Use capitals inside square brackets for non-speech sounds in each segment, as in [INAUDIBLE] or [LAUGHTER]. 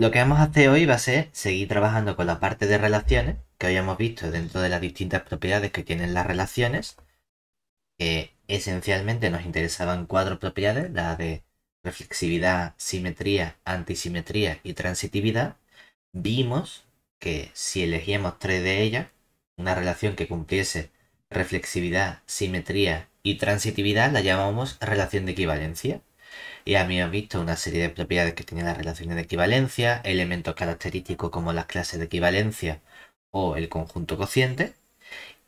Lo que vamos a hacer hoy va a ser seguir trabajando con la parte de relaciones que hoy hemos visto dentro de las distintas propiedades que tienen las relaciones, que esencialmente nos interesaban cuatro propiedades, la de reflexividad, simetría, antisimetría y transitividad. Vimos que si elegíamos tres de ellas, una relación que cumpliese reflexividad, simetría y transitividad, la llamamos relación de equivalencia y a mí habíamos visto una serie de propiedades que tienen las relaciones de equivalencia, elementos característicos como las clases de equivalencia o el conjunto cociente.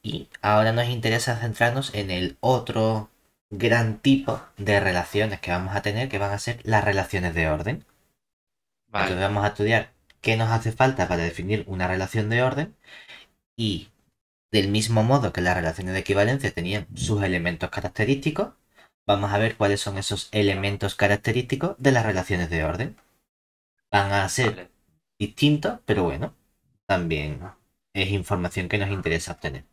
Y ahora nos interesa centrarnos en el otro gran tipo de relaciones que vamos a tener, que van a ser las relaciones de orden. Entonces vamos a estudiar qué nos hace falta para definir una relación de orden y del mismo modo que las relaciones de equivalencia tenían sus elementos característicos, vamos a ver cuáles son esos elementos característicos de las relaciones de orden. Van a ser distintos, pero bueno, también es información que nos interesa obtener.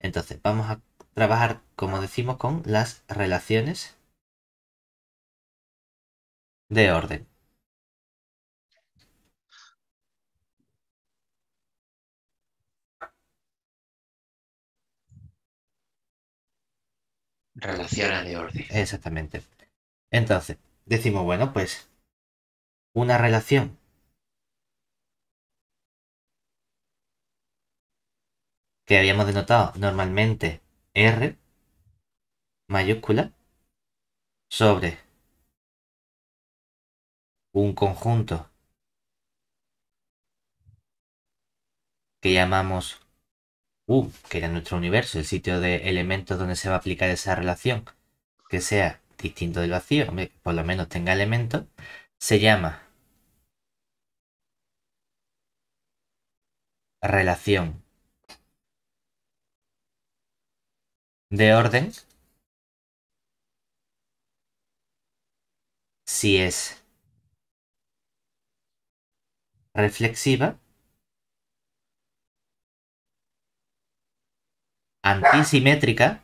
Entonces, vamos a trabajar, como decimos, con las relaciones de orden. relaciones de orden. Exactamente. Entonces, decimos, bueno, pues una relación que habíamos denotado normalmente R mayúscula sobre un conjunto que llamamos que era nuestro universo, el sitio de elementos donde se va a aplicar esa relación, que sea distinto del vacío, por lo menos tenga elementos, se llama relación de orden si es reflexiva antisimétrica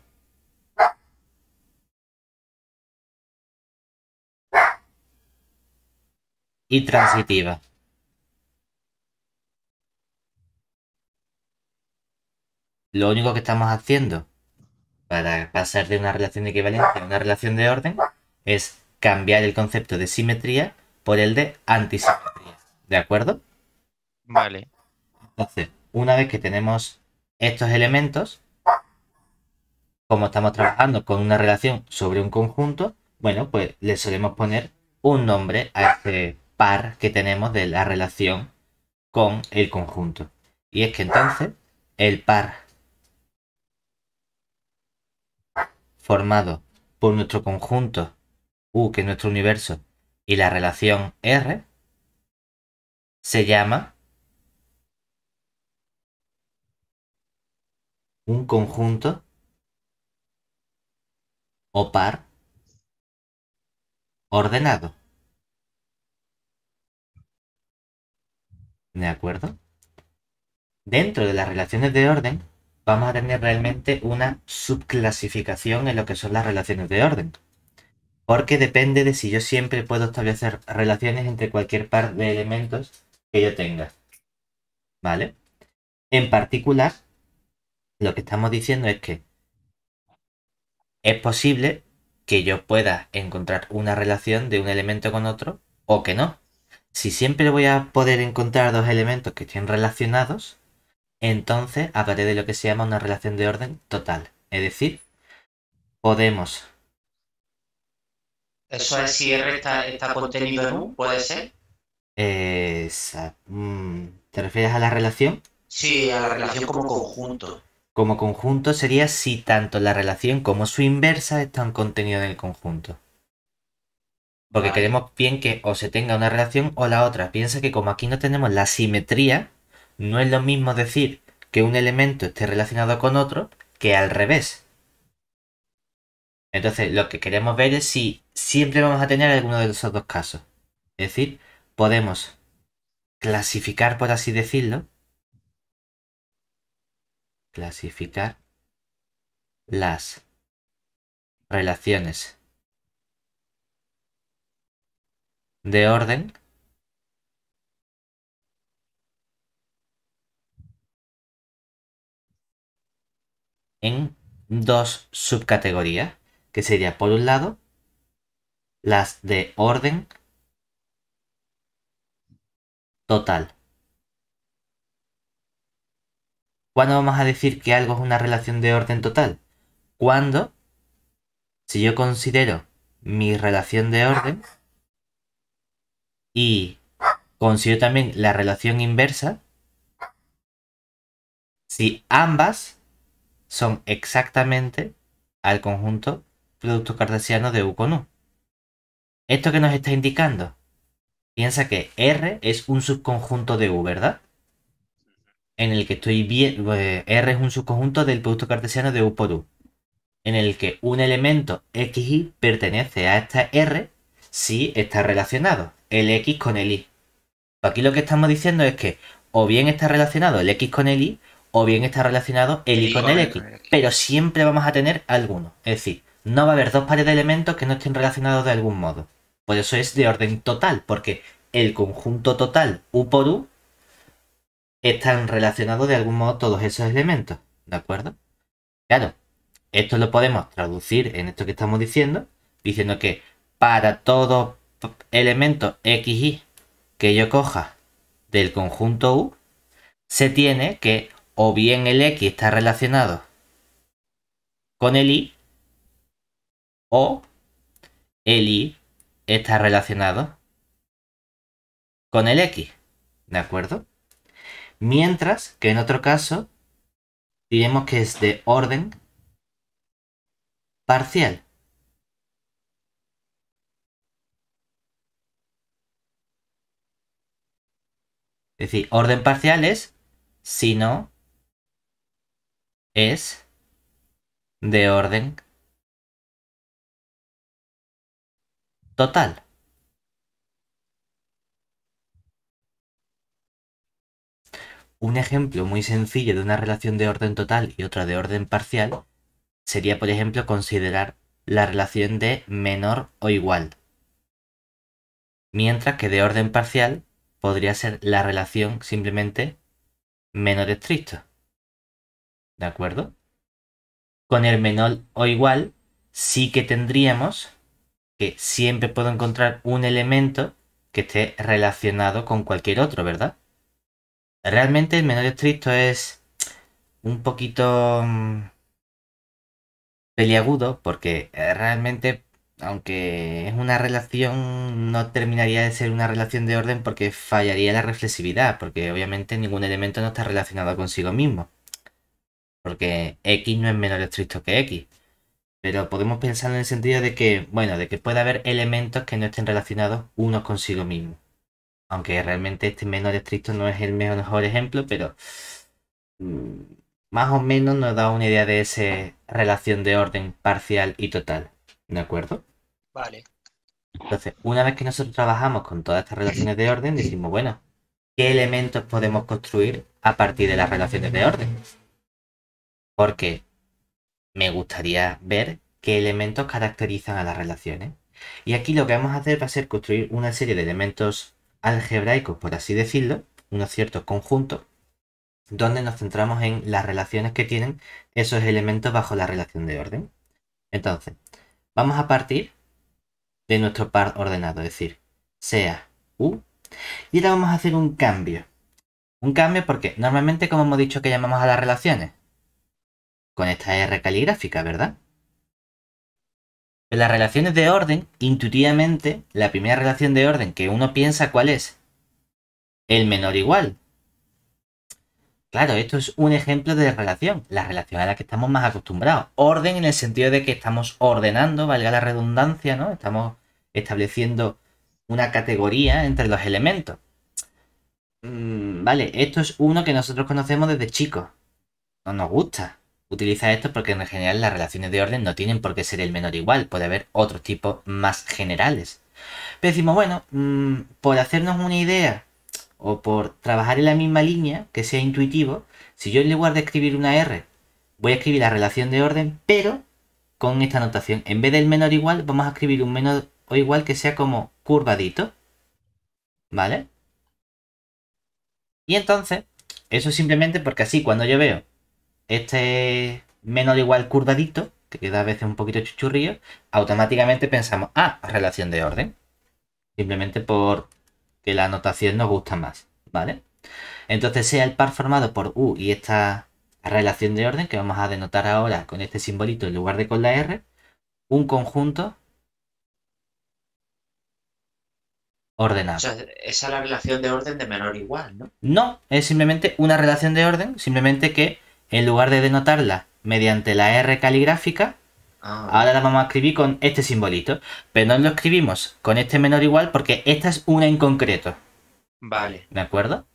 y transitiva. Lo único que estamos haciendo para pasar de una relación de equivalencia a una relación de orden es cambiar el concepto de simetría por el de antisimetría. ¿De acuerdo? Vale. Entonces, una vez que tenemos estos elementos, como estamos trabajando con una relación sobre un conjunto, bueno, pues le solemos poner un nombre a este par que tenemos de la relación con el conjunto. Y es que entonces el par formado por nuestro conjunto U, que es nuestro universo, y la relación R, se llama un conjunto o par ordenado. ¿De acuerdo? Dentro de las relaciones de orden vamos a tener realmente una subclasificación en lo que son las relaciones de orden. Porque depende de si yo siempre puedo establecer relaciones entre cualquier par de elementos que yo tenga. ¿Vale? En particular, lo que estamos diciendo es que es posible que yo pueda encontrar una relación de un elemento con otro o que no. Si siempre voy a poder encontrar dos elementos que estén relacionados, entonces hablaré de lo que se llama una relación de orden total. Es decir, podemos. ¿Eso es si R está, contenido en U? ¿Puede ser? Mm, ¿Te refieres a la relación? Sí, a la relación como conjunto como conjunto sería si tanto la relación como su inversa están contenidas en el conjunto. Porque queremos bien que o se tenga una relación o la otra. Piensa que como aquí no tenemos la simetría, no es lo mismo decir que un elemento esté relacionado con otro que al revés. Entonces, lo que queremos ver es si siempre vamos a tener alguno de esos dos casos. Es decir, podemos clasificar, por así decirlo, clasificar las relaciones de orden en dos subcategorías, que sería por un lado las de orden total ¿Cuándo vamos a decir que algo es una relación de orden total? Cuando, si yo considero mi relación de orden y considero también la relación inversa, si ambas son exactamente al conjunto producto cartesiano de U con U. ¿Esto qué nos está indicando? Piensa que R es un subconjunto de U, ¿verdad? en el que estoy bien, eh, R es un subconjunto del producto cartesiano de U por U, en el que un elemento XY pertenece a esta R si está relacionado el X con el Y. Pues aquí lo que estamos diciendo es que o bien está relacionado el X con el Y, o bien está relacionado el Y con el X, pero siempre vamos a tener alguno. Es decir, no va a haber dos pares de elementos que no estén relacionados de algún modo. Por eso es de orden total, porque el conjunto total U por U están relacionados de algún modo todos esos elementos, ¿de acuerdo? Claro, esto lo podemos traducir en esto que estamos diciendo, diciendo que para todo elemento x, y que yo coja del conjunto U, se tiene que o bien el x está relacionado con el y, o el y está relacionado con el x, ¿de acuerdo? Mientras que en otro caso diremos que es de orden parcial. Es decir, orden parcial es si no es de orden total. Un ejemplo muy sencillo de una relación de orden total y otra de orden parcial sería, por ejemplo, considerar la relación de menor o igual. Mientras que de orden parcial podría ser la relación simplemente menor estricto. ¿De acuerdo? Con el menor o igual sí que tendríamos que siempre puedo encontrar un elemento que esté relacionado con cualquier otro, ¿verdad? Realmente el menor estricto es un poquito mm, peliagudo porque eh, realmente, aunque es una relación, no terminaría de ser una relación de orden porque fallaría la reflexividad, porque obviamente ningún elemento no está relacionado consigo mismo. Porque X no es menor estricto que X. Pero podemos pensar en el sentido de que, bueno, de que puede haber elementos que no estén relacionados unos consigo mismos. Aunque realmente este menor estricto no es el mejor ejemplo, pero mm, más o menos nos da una idea de esa relación de orden parcial y total. ¿De acuerdo? Vale. Entonces, una vez que nosotros trabajamos con todas estas relaciones de orden, decimos, bueno, ¿qué elementos podemos construir a partir de las relaciones de orden? Porque me gustaría ver qué elementos caracterizan a las relaciones. Y aquí lo que vamos a hacer va a ser construir una serie de elementos algebraico, por así decirlo, unos ciertos conjuntos, donde nos centramos en las relaciones que tienen esos elementos bajo la relación de orden. Entonces, vamos a partir de nuestro par ordenado, es decir, sea U. Y ahora vamos a hacer un cambio. Un cambio porque normalmente, como hemos dicho, que llamamos a las relaciones. Con esta R caligráfica, ¿verdad? las relaciones de orden, intuitivamente, la primera relación de orden que uno piensa, ¿cuál es? El menor igual. Claro, esto es un ejemplo de relación, la relación a la que estamos más acostumbrados. Orden en el sentido de que estamos ordenando, valga la redundancia, ¿no? Estamos estableciendo una categoría entre los elementos. Mm, vale, esto es uno que nosotros conocemos desde chicos. No nos gusta utiliza esto porque en general las relaciones de orden no tienen por qué ser el menor igual, puede haber otros tipos más generales. Pero decimos, bueno, mm, por hacernos una idea o por trabajar en la misma línea, que sea intuitivo, si yo en lugar de escribir una R, voy a escribir la relación de orden, pero con esta notación, en vez del menor igual, vamos a escribir un menor o igual que sea como curvadito. ¿Vale? Y entonces, eso simplemente porque así cuando yo veo este menor igual curvadito, que queda a veces un poquito chuchurrío automáticamente pensamos, a ah, relación de orden. Simplemente por que la notación nos gusta más, ¿vale? Entonces sea el par formado por U y esta relación de orden que vamos a denotar ahora con este simbolito en lugar de con la R, un conjunto ordenado. esa es la relación de orden de menor igual, ¿no? No, es simplemente una relación de orden, simplemente que en lugar de denotarla mediante la R caligráfica, ah, ahora la vamos a escribir con este simbolito. Pero no lo escribimos con este menor igual porque esta es una en concreto. Vale. ¿De acuerdo?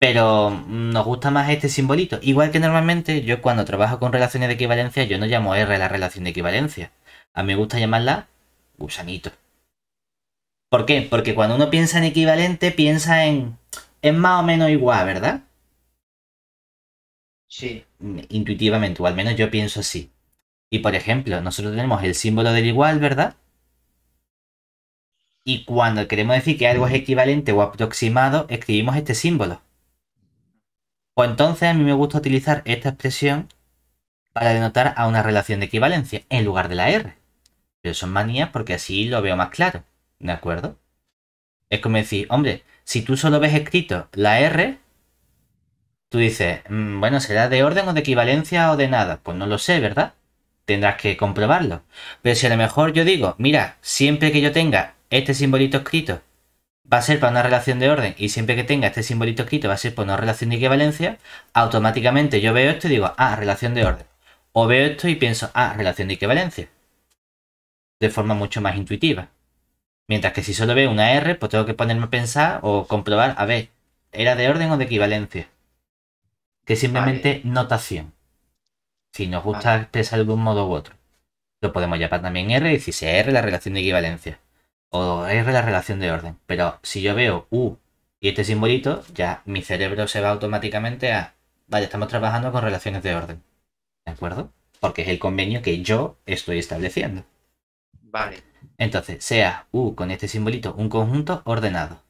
Pero nos gusta más este simbolito. Igual que normalmente yo cuando trabajo con relaciones de equivalencia, yo no llamo R la relación de equivalencia. A mí me gusta llamarla gusanito. ¿Por qué? Porque cuando uno piensa en equivalente, piensa en... Es más o menos igual, ¿verdad? Sí. Mm, intuitivamente, o al menos yo pienso así. Y por ejemplo, nosotros tenemos el símbolo del igual, ¿verdad? Y cuando queremos decir que algo es equivalente o aproximado, escribimos este símbolo. O pues entonces a mí me gusta utilizar esta expresión para denotar a una relación de equivalencia en lugar de la R. Pero son manías porque así lo veo más claro. ¿De acuerdo? Es como decir, hombre, si tú solo ves escrito la R, Tú dices, mm, bueno, ¿será de orden o de equivalencia o de nada? Pues no lo sé, ¿verdad? Tendrás que comprobarlo. Pero si a lo mejor yo digo, mira, siempre que yo tenga este simbolito escrito, va a ser para una relación de orden y siempre que tenga este simbolito escrito va a ser para una relación de equivalencia, automáticamente yo veo esto y digo, ah, relación de orden. O veo esto y pienso, ah, relación de equivalencia. De forma mucho más intuitiva. Mientras que si solo veo una R, pues tengo que ponerme a pensar o comprobar, a ver, ¿era de orden o de equivalencia? que simplemente notación. Si nos gusta expresar de un modo u otro. Lo podemos llamar también R y si sea R la relación de equivalencia. O R la relación de orden. Pero si yo veo U y este simbolito, ya mi cerebro se va automáticamente a. Vale, estamos trabajando con relaciones de orden. ¿De acuerdo? Porque es el convenio que yo estoy estableciendo. Vale. Entonces, sea U con este simbolito un conjunto ordenado.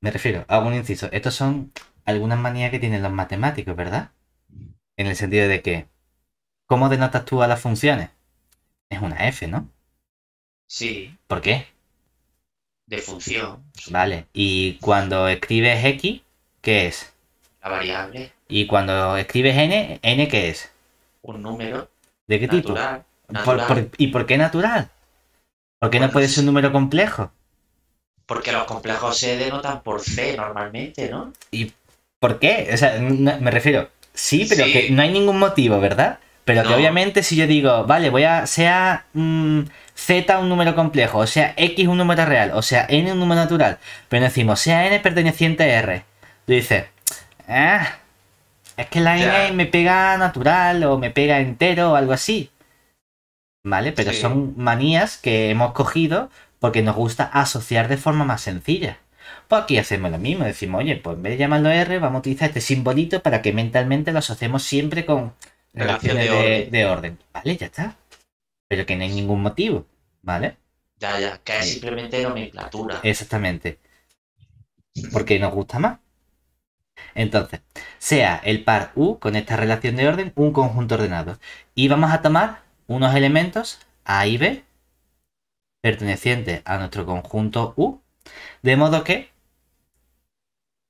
Me refiero, a un inciso. Estos son algunas manías que tienen los matemáticos, ¿verdad? En el sentido de que, ¿cómo denotas tú a las funciones? Es una F, ¿no? Sí. ¿Por qué? De función. Vale. ¿Y cuando escribes X, qué es? La variable. ¿Y cuando escribes N, N qué es? Un número. ¿De qué tipo? Natural. y por qué natural? ¿Por qué no puede ser un número complejo? Porque los complejos se denotan por C normalmente, ¿no? ¿Y por qué? O sea, me refiero. Sí, pero que no hay ningún motivo, ¿verdad? Pero que obviamente si yo digo, vale, voy a. sea mmm, Z un número complejo, o sea X un número real, o sea N un número natural, pero decimos sea N perteneciente a R. Tú dices, ah, es que la N me pega natural o me pega entero o algo así. ¿Vale? Pero son manías que hemos cogido porque nos gusta asociar de forma más sencilla. Pues aquí hacemos lo mismo, decimos, oye, pues en vez de llamarlo R, vamos a utilizar este simbolito para que mentalmente lo asociemos siempre con relaciones de, orden. Vale, ya está. Pero que no hay ningún motivo, ¿vale? Ya, ya, que es simplemente nomenclatura. Exactamente. Porque nos gusta más. Entonces, sea el par U con esta relación de orden un conjunto ordenado. Y vamos a tomar unos elementos A y B perteneciente a nuestro conjunto U. De modo que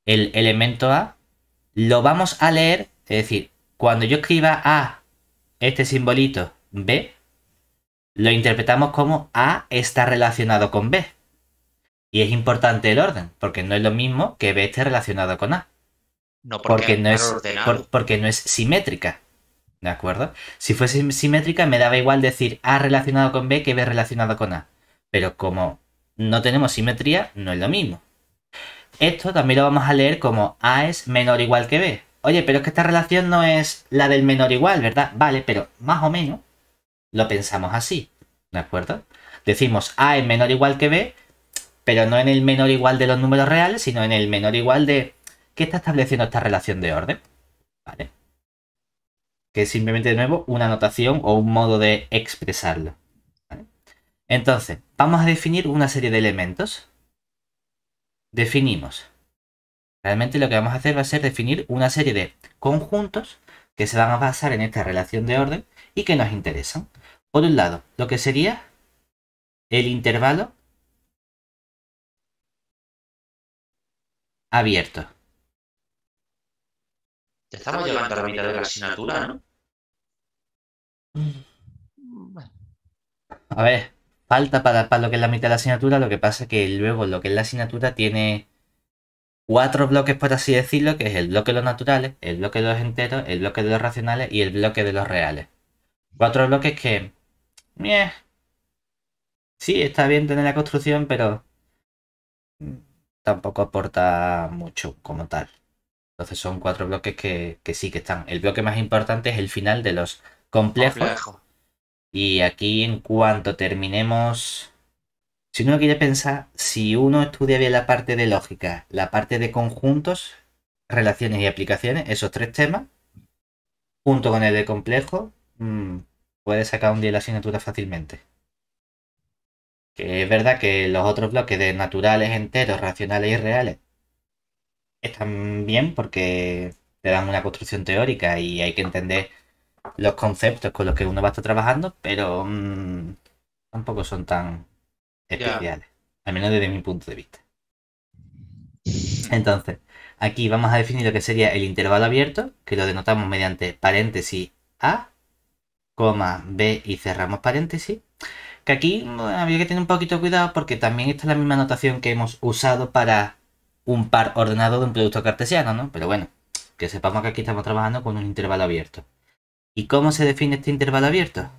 el elemento A lo vamos a leer, es decir, cuando yo escriba A, este simbolito B, lo interpretamos como A está relacionado con B. Y es importante el orden, porque no es lo mismo que B esté relacionado con A. No porque, no es, porque no es simétrica. ¿De acuerdo? Si fuese simétrica, me daba igual decir A relacionado con B que B relacionado con A pero como no tenemos simetría, no es lo mismo. Esto también lo vamos a leer como A es menor o igual que B. Oye, pero es que esta relación no es la del menor o igual, ¿verdad? Vale, pero más o menos lo pensamos así, ¿de acuerdo? Decimos A es menor o igual que B, pero no en el menor o igual de los números reales, sino en el menor o igual de... ¿Qué está estableciendo esta relación de orden? ¿Vale? Que es simplemente, de nuevo, una notación o un modo de expresarlo. Entonces, vamos a definir una serie de elementos. Definimos. Realmente lo que vamos a hacer va a ser definir una serie de conjuntos que se van a basar en esta relación de orden y que nos interesan. Por un lado, lo que sería el intervalo abierto. Te estamos llevando a la mitad de la asignatura, ¿no? Mm, a ver, falta para, para lo que es la mitad de la asignatura, lo que pasa es que luego lo que es la asignatura tiene cuatro bloques, por así decirlo, que es el bloque de los naturales, el bloque de los enteros, el bloque de los racionales y el bloque de los reales. Cuatro bloques que... Sí, está bien tener la construcción, pero tampoco aporta mucho como tal. Entonces son cuatro bloques que, que sí que están. El bloque más importante es el final de los complejos. Y aquí en cuanto terminemos... Si uno quiere pensar, si uno estudia bien la parte de lógica, la parte de conjuntos, relaciones y aplicaciones, esos tres temas, junto con el de complejo, mm, puede sacar un día la asignatura fácilmente. Que es verdad que los otros bloques de naturales, enteros, racionales y reales están bien porque te dan una construcción teórica y hay que entender los conceptos con los que uno va a estar trabajando, pero mm, tampoco son tan especiales, al menos desde mi punto de vista. Entonces, aquí vamos a definir lo que sería el intervalo abierto, que lo denotamos mediante paréntesis A, B y cerramos paréntesis. Que aquí había que tener un poquito cuidado porque también esta es la misma notación que hemos usado para un par ordenado de un producto cartesiano, ¿no? Pero bueno, que sepamos que aquí estamos trabajando con un intervalo abierto. ¿Y cómo se define este intervalo abierto?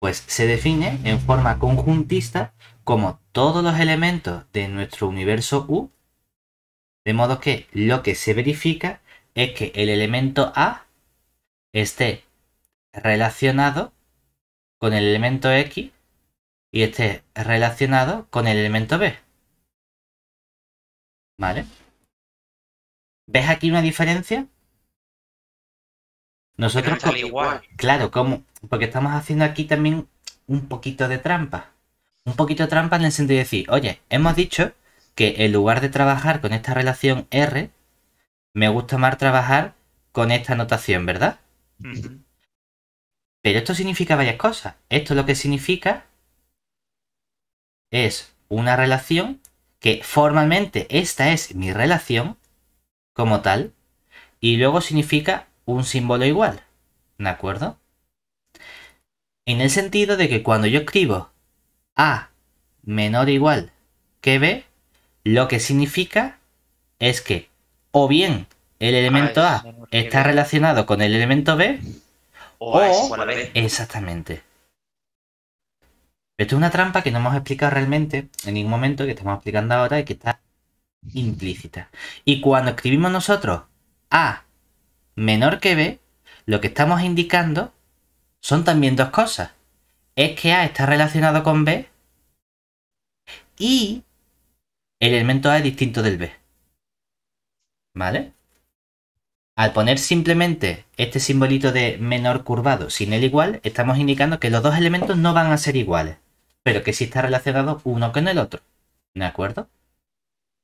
Pues se define en forma conjuntista como todos los elementos de nuestro universo U, de modo que lo que se verifica es que el elemento A esté relacionado con el elemento X y esté relacionado con el elemento B. ¿Vale? ¿Ves aquí una diferencia? Nosotros, igual. claro, como porque estamos haciendo aquí también un poquito de trampa. Un poquito de trampa en el sentido de decir, oye, hemos dicho que en lugar de trabajar con esta relación R, me gusta más trabajar con esta notación, ¿verdad? Pero esto significa varias cosas. Esto lo que significa es una relación que formalmente esta es mi relación como tal, y luego significa un símbolo igual. ¿De acuerdo? En el sentido de que cuando yo escribo A menor o igual que B, lo que significa es que o bien el elemento A, está relacionado con el elemento B, o, B. Exactamente. Esto es una trampa que no hemos explicado realmente en ningún momento, que estamos explicando ahora y que está implícita. Y cuando escribimos nosotros A menor que b, lo que estamos indicando son también dos cosas. Es que a está relacionado con b y el elemento a es distinto del b. ¿Vale? Al poner simplemente este simbolito de menor curvado sin el igual, estamos indicando que los dos elementos no van a ser iguales, pero que sí está relacionado uno con el otro. ¿De acuerdo?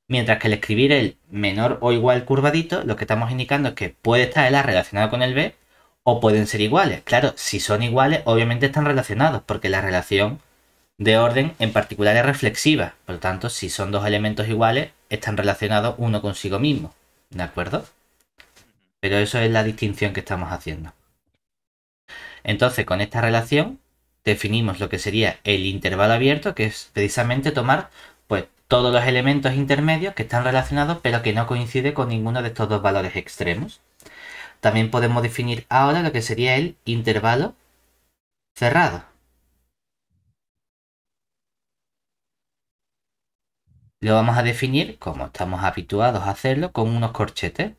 Mientras que el escribir el menor o igual curvadito, lo que estamos indicando es que puede estar el A relacionado con el B o pueden ser iguales. Claro, si son iguales, obviamente están relacionados, porque la relación de orden en particular es reflexiva. Por lo tanto, si son dos elementos iguales, están relacionados uno consigo mismo. ¿De acuerdo? Pero eso es la distinción que estamos haciendo. Entonces, con esta relación, definimos lo que sería el intervalo abierto, que es precisamente tomar todos los elementos intermedios que están relacionados pero que no coincide con ninguno de estos dos valores extremos. También podemos definir ahora lo que sería el intervalo cerrado. Lo vamos a definir, como estamos habituados a hacerlo, con unos corchetes.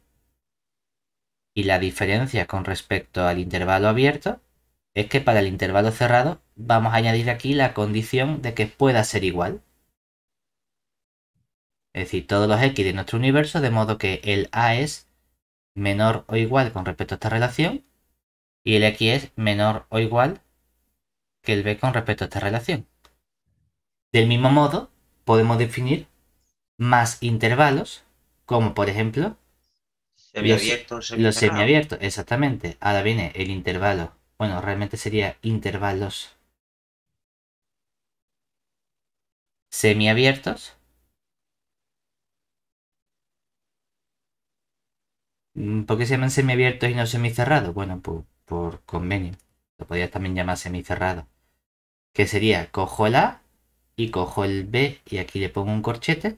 Y la diferencia con respecto al intervalo abierto es que para el intervalo cerrado vamos a añadir aquí la condición de que pueda ser igual es decir, todos los x de nuestro universo, de modo que el a es menor o igual con respecto a esta relación y el x es menor o igual que el b con respecto a esta relación. Del mismo modo, podemos definir más intervalos, como por ejemplo los, los semiabiertos. Exactamente. Ahora viene el intervalo. Bueno, realmente sería intervalos semiabiertos Mm, ¿Por qué se llaman semiabiertos y no semicerrados? Bueno, por, pues, por convenio. Lo podrías también llamar semicerrado. Que sería, cojo el A y cojo el B y aquí le pongo un corchete.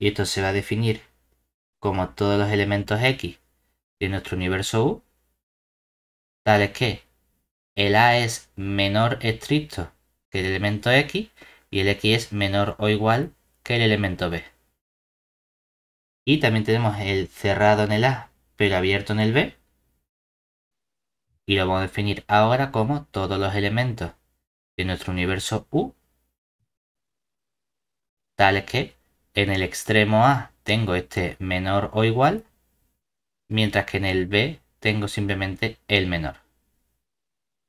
Y esto se va a definir como todos los elementos X de nuestro universo U. Tales que el A es menor estricto que el elemento X y el X es menor o igual que el elemento B. Y también tenemos el cerrado en el A, pero abierto en el B. Y lo vamos a definir ahora como todos los elementos de nuestro universo U. Tales que en el extremo A tengo este menor o igual, mientras que en el B tengo simplemente el menor.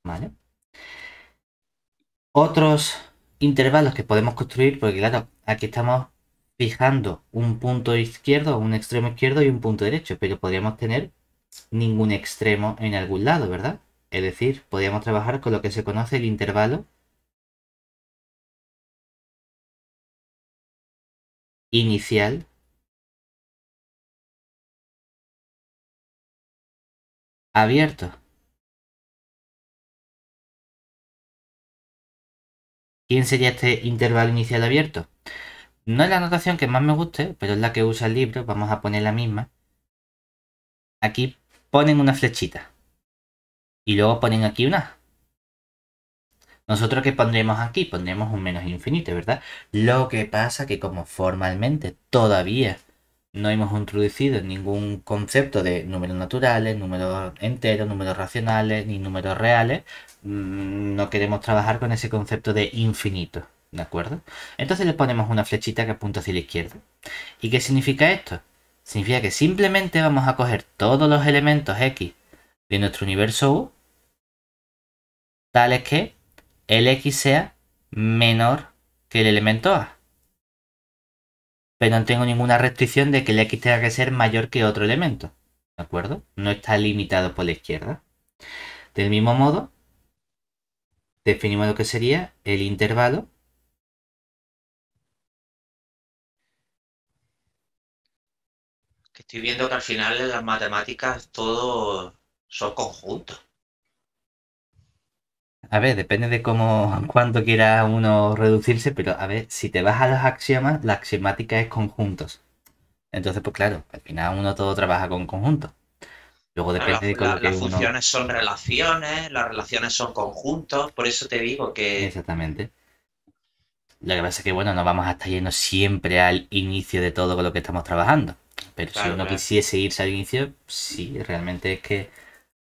¿Vale? Otros intervalos que podemos construir, porque claro, aquí estamos fijando un punto izquierdo, un extremo izquierdo y un punto derecho, pero podríamos tener ningún extremo en algún lado, ¿verdad? Es decir, podríamos trabajar con lo que se conoce el intervalo inicial abierto. ¿Quién sería este intervalo inicial abierto? No es la anotación que más me guste, pero es la que usa el libro, vamos a poner la misma. Aquí ponen una flechita y luego ponen aquí una. Nosotros que pondremos aquí, pondremos un menos infinito, ¿verdad? Lo que pasa que como formalmente todavía no hemos introducido ningún concepto de números naturales, números enteros, números racionales ni números reales, mm, no queremos trabajar con ese concepto de infinito. ¿de acuerdo? Entonces le ponemos una flechita que apunta hacia la izquierda. ¿Y qué significa esto? Significa que simplemente vamos a coger todos los elementos X de nuestro universo U, tales que el X sea menor que el elemento A. Pero no tengo ninguna restricción de que el X tenga que ser mayor que otro elemento. ¿De acuerdo? No está limitado por la izquierda. Del mismo modo, definimos lo que sería el intervalo estoy viendo que al final las matemáticas todo son conjuntos. A ver, depende de cómo, cuánto quiera uno reducirse, pero a ver, si te vas a los axiomas, la axiomática es conjuntos. Entonces, pues claro, al final uno todo trabaja con conjuntos. Luego depende de cómo. las funciones son relaciones, las relaciones son conjuntos, por eso te digo que. Exactamente. Lo que pasa es que, bueno, no vamos a estar yendo siempre al inicio de todo con lo que estamos trabajando. Pero si uno quisiese irse al inicio, sí, realmente es que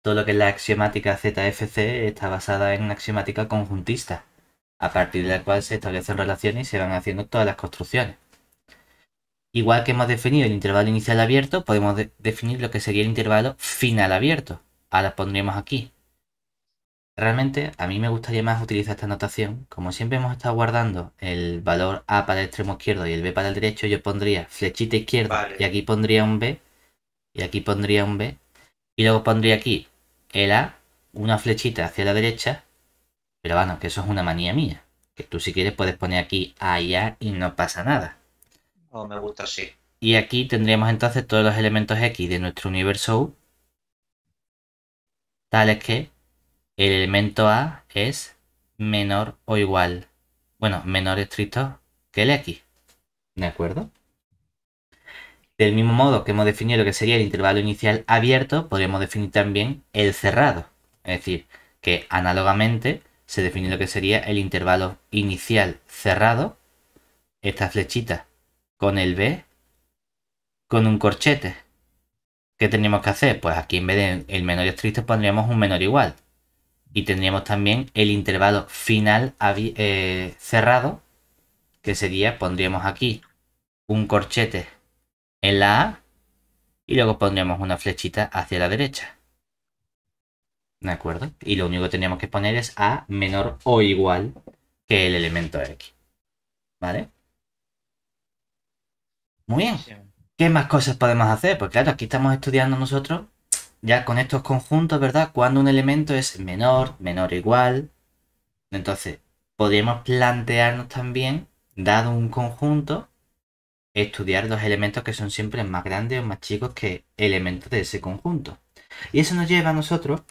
todo lo que es la axiomática ZFC está basada en una axiomática conjuntista, a partir de la cual se establecen relaciones y se van haciendo todas las construcciones. Igual que hemos definido el intervalo inicial abierto, podemos definir lo que sería el intervalo final abierto. Ahora pondríamos aquí Realmente a mí me gustaría más utilizar esta notación. Como siempre hemos estado guardando el valor A para el extremo izquierdo y el B para el derecho, yo pondría flechita izquierda y aquí pondría un B y aquí pondría un B y luego pondría aquí el A, una flechita hacia la derecha. Pero bueno, que eso es una manía mía. Que tú si quieres puedes poner aquí A y A y no pasa nada. Oh, me gusta así. Y aquí tendríamos entonces todos los elementos X de nuestro universo U. Tales que el elemento A es menor o igual, bueno, menor estricto que el X. ¿De acuerdo? Del mismo modo que hemos definido lo que sería el intervalo inicial abierto, podríamos definir también el cerrado. Es decir, que análogamente se define lo que sería el intervalo inicial cerrado, esta flechita con el B, con un corchete. ¿Qué tenemos que hacer? Pues aquí en vez de el menor estricto pondríamos un menor igual. Y tendríamos también el intervalo final eh, cerrado, que sería, pondríamos aquí un corchete en la A y luego pondríamos una flechita hacia la derecha. ¿De acuerdo? Y lo único que tenemos que poner es A menor o igual que el elemento X. ¿Vale? Muy bien. ¿Qué más cosas podemos hacer? Pues claro, aquí estamos estudiando nosotros ya con estos conjuntos, ¿verdad? Cuando un elemento es menor, menor o igual. Entonces, podríamos plantearnos también, dado un conjunto, estudiar los elementos que son siempre más grandes o más chicos que elementos de ese conjunto. Y eso nos lleva a nosotros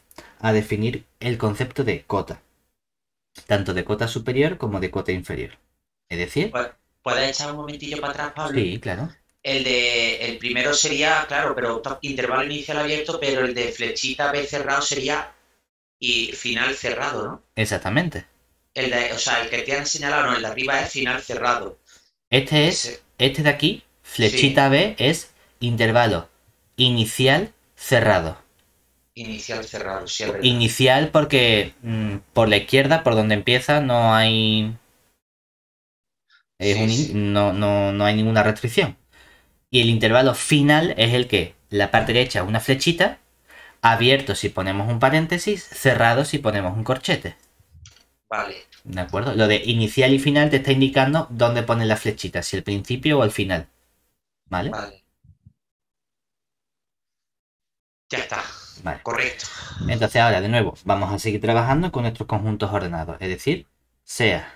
a definir el concepto de cota, tanto de cota superior como de cota inferior. Es decir... Pues, ¿Puedes echar un momentillo para atrás, Pablo? Sí, claro el de el primero sería, claro, pero intervalo inicial abierto, pero el de flechita B cerrado sería final cerrado, ¿no? Exactamente. El o sea, el que te han señalado, el de arriba es final cerrado. Este es, este de aquí, flechita B es intervalo inicial cerrado. Inicial cerrado, sí, Inicial porque mm, por la izquierda, por donde empieza, no hay. no hay ninguna restricción. Y el intervalo final es el que la parte derecha una flechita, abierto si ponemos un paréntesis, cerrado si ponemos un corchete. Vale. ¿De acuerdo? Lo de inicial y final te está indicando dónde pones la flechita, si el principio o el final. ¿Vale? Vale. Ya está. Vale. Correcto. Entonces ahora, de nuevo, vamos a seguir trabajando con nuestros conjuntos ordenados. Es decir, sea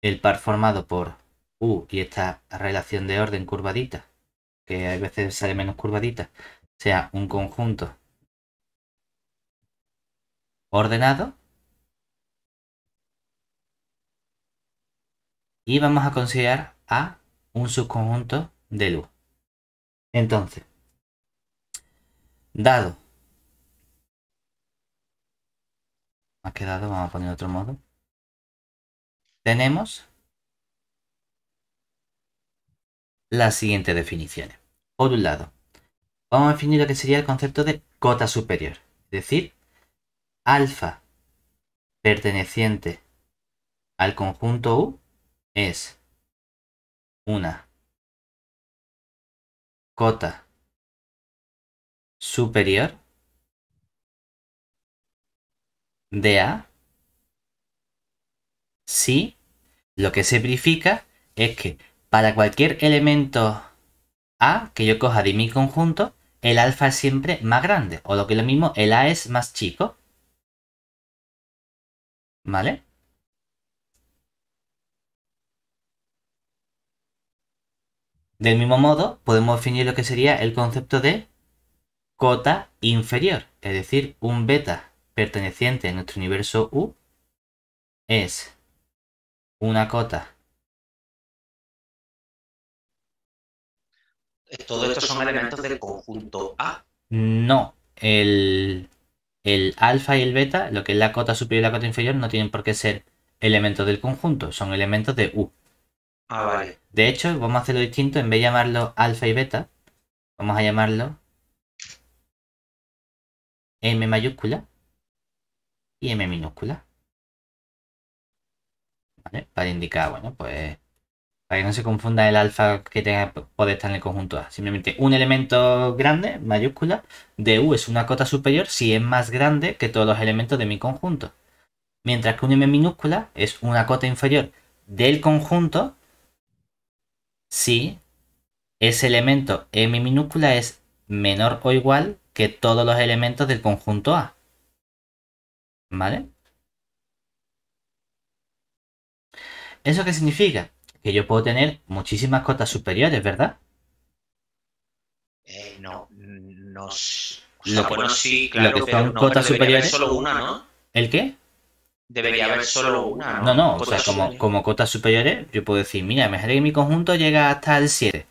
el par formado por Uh, y esta relación de orden curvadita, que hay veces sale menos curvadita, sea un conjunto ordenado. Y vamos a considerar a un subconjunto de luz. Entonces, dado. Ha quedado, vamos a poner otro modo. Tenemos las siguientes definiciones. Por un lado, vamos a definir lo que sería el concepto de cota superior, es decir, alfa perteneciente al conjunto U es una cota superior de A si lo que se verifica es que para cualquier elemento A que yo coja de mi conjunto, el alfa es siempre más grande, o lo que es lo mismo, el A es más chico. ¿Vale? Del mismo modo, podemos definir lo que sería el concepto de cota inferior, es decir, un beta perteneciente a nuestro universo U es una cota todo esto son elementos del conjunto A. No, el, el alfa y el beta, lo que es la cota superior y la cota inferior, no tienen por qué ser elementos del conjunto, son elementos de U. Ah, vale. De hecho, vamos a hacerlo distinto, en vez de llamarlo alfa y beta, vamos a llamarlo M mayúscula y M minúscula. ¿Vale? Para indicar, bueno, pues para que no se confunda el alfa que puede estar en el conjunto A. Simplemente un elemento grande, mayúscula, de U es una cota superior si es más grande que todos los elementos de mi conjunto. Mientras que un M minúscula es una cota inferior del conjunto si ese elemento M minúscula es menor o igual que todos los elementos del conjunto A. ¿Vale? ¿Eso qué significa? que yo puedo tener muchísimas cotas superiores, ¿verdad? no, no. lo, claro, que son cotas superiores. Solo una, ¿no? ¿El qué? Debería, haber solo una. No, no, no o sea, como, cotas superiores, yo puedo decir, mira, mejor que mi conjunto llega hasta el 7.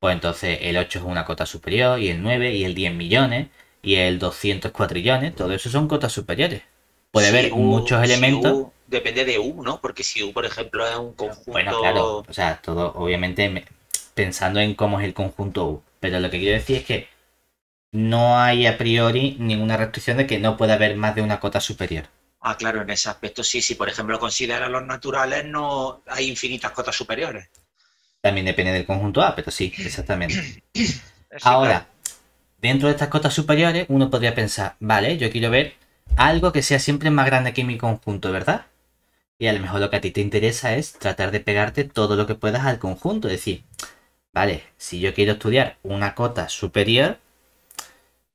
Pues entonces el 8 es una cota superior, y el 9, y el 10 millones, y el 200 cuatrillones, todo eso son cotas superiores. Puede haber muchos elementos depende de U, ¿no? Porque si U, por ejemplo, es un conjunto... Bueno, claro, o sea, todo obviamente pensando en cómo es el conjunto U. Pero lo que quiero decir es que no hay a priori ninguna restricción de que no pueda haber más de una cota superior. Ah, claro, en ese aspecto sí. Si, por ejemplo, considera los naturales, no hay infinitas cotas superiores. También depende del conjunto A, pero sí, exactamente. [CLEARS THROAT] Ahora, dentro de estas cotas superiores, uno podría pensar, vale, yo quiero ver algo que sea siempre más grande que mi conjunto, ¿verdad? Y a lo mejor lo que a ti te interesa es tratar de pegarte todo lo que puedas al conjunto. Es decir, vale, si yo quiero estudiar una cota superior,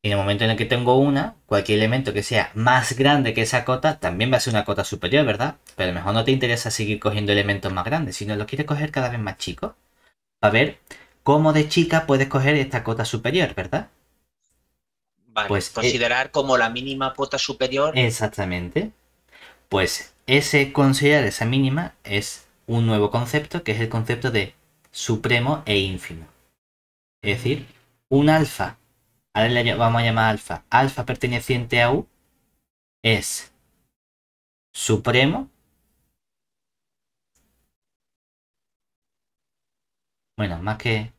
en el momento en el que tengo una, cualquier elemento que sea más grande que esa cota también va a ser una cota superior, ¿verdad? Pero a lo mejor no te interesa seguir cogiendo elementos más grandes, sino lo quieres coger cada vez más chico. A ver cómo de chica puedes coger esta cota superior, ¿verdad? Vale, pues eh, considerar como la mínima cota superior. Exactamente. Pues ese considerar esa mínima es un nuevo concepto que es el concepto de supremo e ínfimo. Es decir, un alfa, ahora le vamos a llamar alfa, alfa perteneciente a U es supremo. Bueno, más que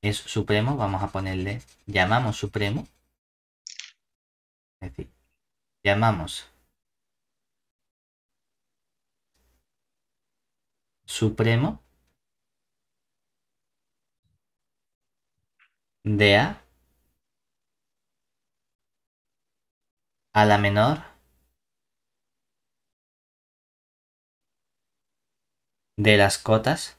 es supremo, vamos a ponerle, llamamos supremo. Es decir, llamamos supremo de A a la menor de las cotas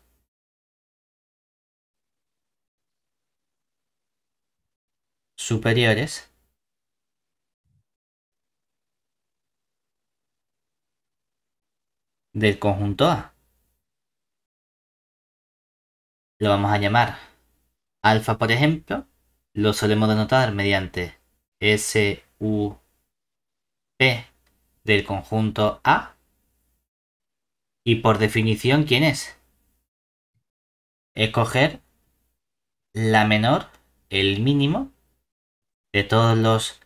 superiores del conjunto A. lo vamos a llamar alfa, por ejemplo, lo solemos denotar mediante SUP del conjunto A. Y por definición, ¿quién es? Escoger la menor, el mínimo, de todos los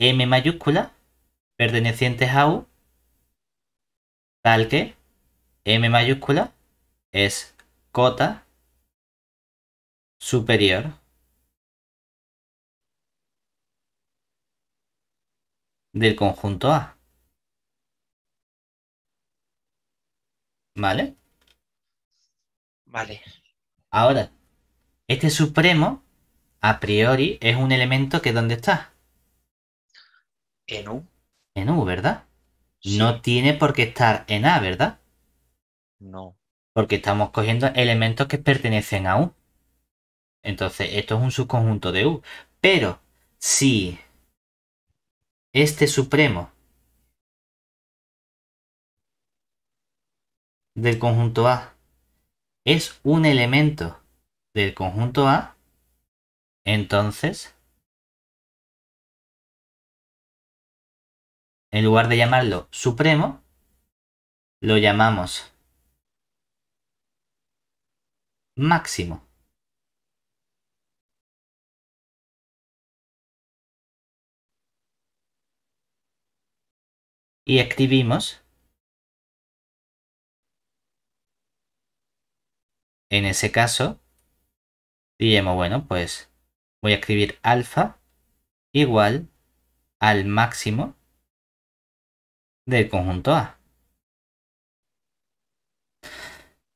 M mayúscula pertenecientes a U, tal que M mayúscula es cota superior del conjunto A. ¿Vale? Vale. Ahora, este supremo, a priori, es un elemento que ¿dónde está? En U. En U, ¿verdad? No tiene por qué estar en A, ¿verdad? No. Porque estamos cogiendo elementos que pertenecen a U. Entonces, esto es un subconjunto de U. Pero si este supremo del conjunto A es un elemento del conjunto A, entonces, en lugar de llamarlo supremo, lo llamamos máximo. y escribimos en ese caso diríamos, bueno pues voy a escribir alfa igual al máximo del conjunto A.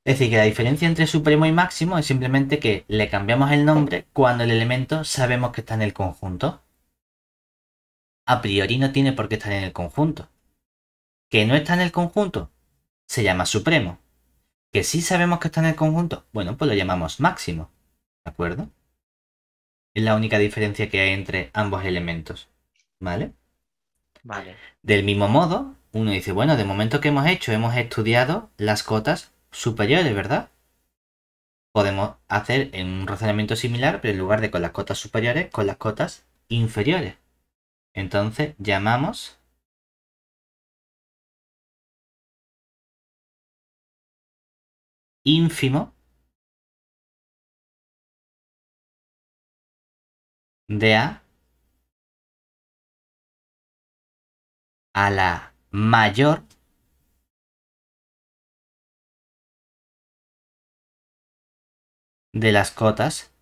Es decir, que la diferencia entre supremo y máximo es simplemente que le cambiamos el nombre cuando el elemento sabemos que está en el conjunto. A priori no tiene por qué estar en el conjunto que no está en el conjunto se llama supremo. Que sí sabemos que está en el conjunto, bueno, pues lo llamamos máximo. ¿De acuerdo? Es la única diferencia que hay entre ambos elementos. ¿Vale? Vale. Del mismo modo, uno dice, bueno, de momento que hemos hecho, hemos estudiado las cotas superiores, ¿verdad? Podemos hacer un razonamiento similar, pero en lugar de con las cotas superiores, con las cotas inferiores. Entonces llamamos ínfimo de A a la mayor de las cotas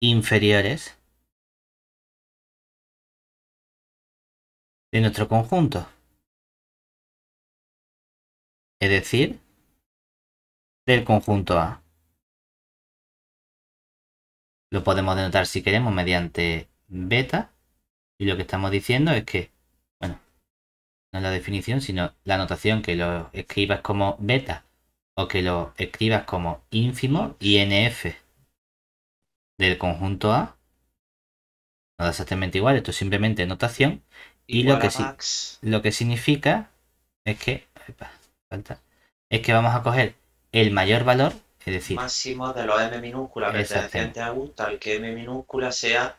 inferiores de nuestro conjunto. Es decir, del conjunto A. Lo podemos denotar si queremos mediante beta. Y lo que estamos diciendo es que, bueno, no es la definición, sino la notación que lo escribas como beta o que lo escribas como ínfimo INF del conjunto A. No da exactamente igual, esto es simplemente notación. Y lo que, sí, lo que significa es que, es que vamos a coger el mayor valor, es decir... Máximo de los m minúsculas pertenecientes a U, tal que m minúscula sea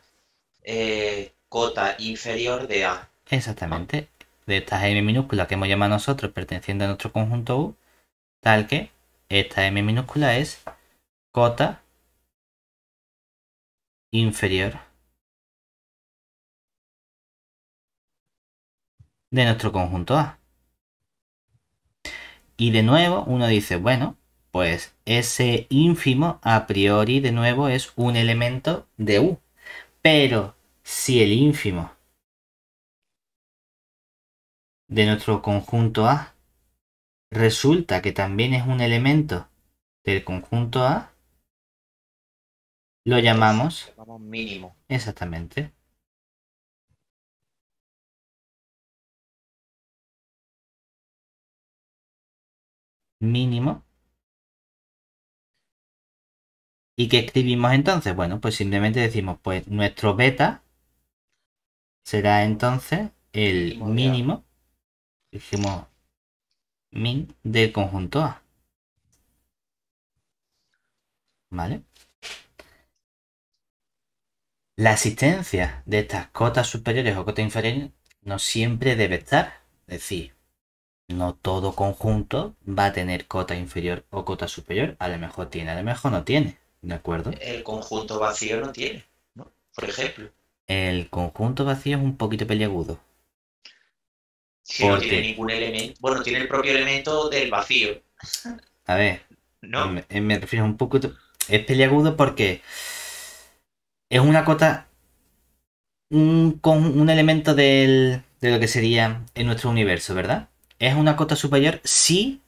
eh, cota inferior de A. Exactamente. De estas m minúsculas que hemos llamado nosotros perteneciendo a nuestro conjunto U, tal que esta m minúscula es cota inferior de nuestro conjunto A. Y de nuevo uno dice, bueno, pues ese ínfimo a priori de nuevo es un elemento de U. Pero si el ínfimo de nuestro conjunto A resulta que también es un elemento del conjunto A, lo llamamos, lo llamamos mínimo. Exactamente. mínimo. ¿Y qué escribimos entonces? Bueno, pues simplemente decimos, pues nuestro beta será entonces el mínimo, dijimos min del conjunto A. ¿Vale? La existencia de estas cotas superiores o cotas inferiores no siempre debe estar. Es decir, no todo conjunto va a tener cota inferior o cota superior. A lo mejor tiene, a lo mejor no tiene. ¿De acuerdo? El conjunto vacío no tiene, ¿no? Por ejemplo. El conjunto vacío es un poquito peliagudo. Si no tiene ningún elemento. Bueno, tiene el propio elemento del vacío. A ver. ¿No? Em, em, me, refiero un poquito Es peliagudo porque es una cota. Un, con un elemento de lo que sería en nuestro universo, ¿verdad? es una cota superior si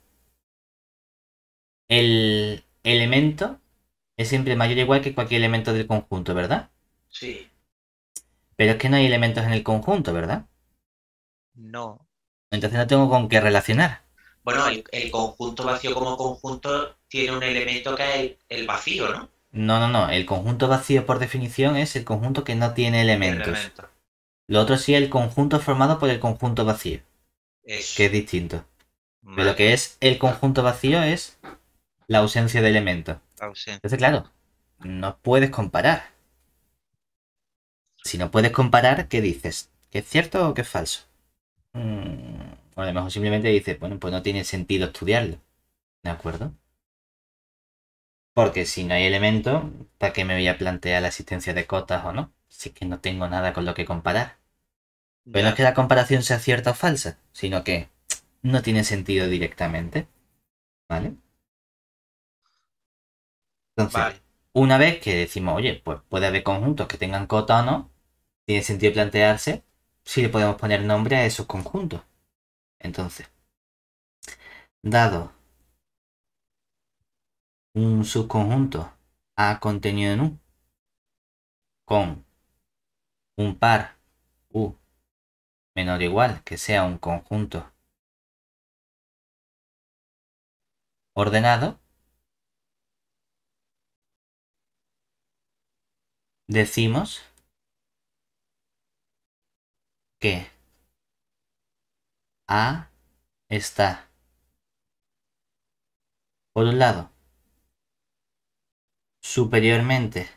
el elemento es siempre mayor o igual que cualquier elemento del conjunto, ¿verdad? Sí. Pero es que no hay elementos en el conjunto, ¿verdad? No. Entonces no tengo con qué relacionar. Bueno, el, conjunto vacío como conjunto tiene un elemento que es el, vacío, ¿no? No, no, no. El conjunto vacío por definición es el conjunto que no tiene elementos. Lo otro sí es el conjunto formado por el conjunto vacío. Que es distinto. Pero lo que es el conjunto vacío es la ausencia de elementos. Entonces, claro, no puedes comparar. Si no puedes comparar, ¿qué dices? ¿Que es cierto o que es falso? Mm, o a lo mejor simplemente dices, bueno, pues no tiene sentido estudiarlo. ¿De acuerdo? Porque si no hay elemento, ¿para qué me voy a plantear la existencia de cotas o no? Si es que no tengo nada con lo que comparar. Pero no es que la comparación sea cierta o falsa, sino que no tiene sentido directamente. ¿Vale? Entonces, una vez que decimos, oye, pues puede haber conjuntos que tengan cota o no, tiene sentido plantearse si le podemos poner nombre a esos conjuntos. Entonces, dado un subconjunto A contenido en U con un par U menor o igual que sea un conjunto ordenado, decimos que A está por un lado superiormente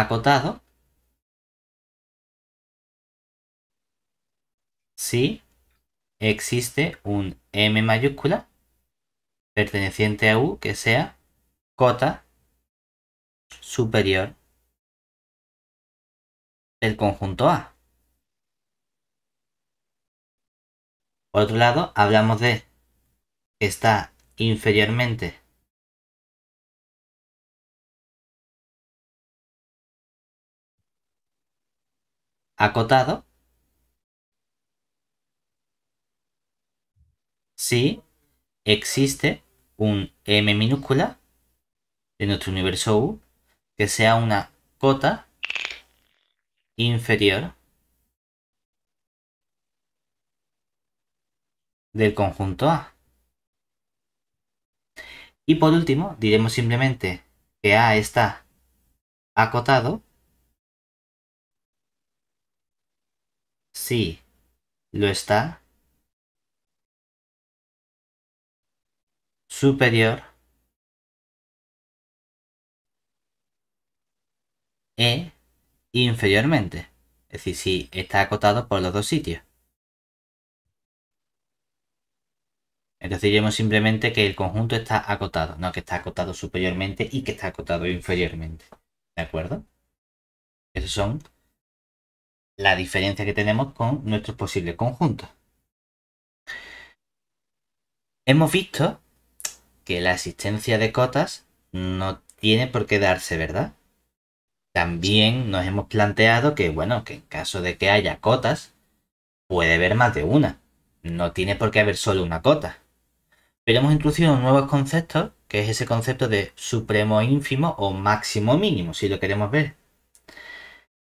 acotado. Si existe un M mayúscula perteneciente a U que sea cota superior del conjunto A. Por otro lado, hablamos de que está inferiormente acotado. Si existe un M minúscula de nuestro universo U que sea una cota inferior del conjunto A. Y por último, diremos simplemente que A está acotado Sí. ¿Lo está? Superior. E inferiormente. Es decir, si está acotado por los dos sitios. Entonces diríamos simplemente que el conjunto está acotado, no que está acotado superiormente y que está acotado inferiormente. ¿De acuerdo? Esos son la diferencia que tenemos con nuestros posibles conjuntos. Hemos visto que la existencia de cotas no tiene por qué darse, ¿verdad? También nos hemos planteado que, bueno, que en caso de que haya cotas, puede haber más de una. No tiene por qué haber solo una cota. Pero hemos introducido nuevos conceptos, que es ese concepto de supremo ínfimo o máximo mínimo, si lo queremos ver.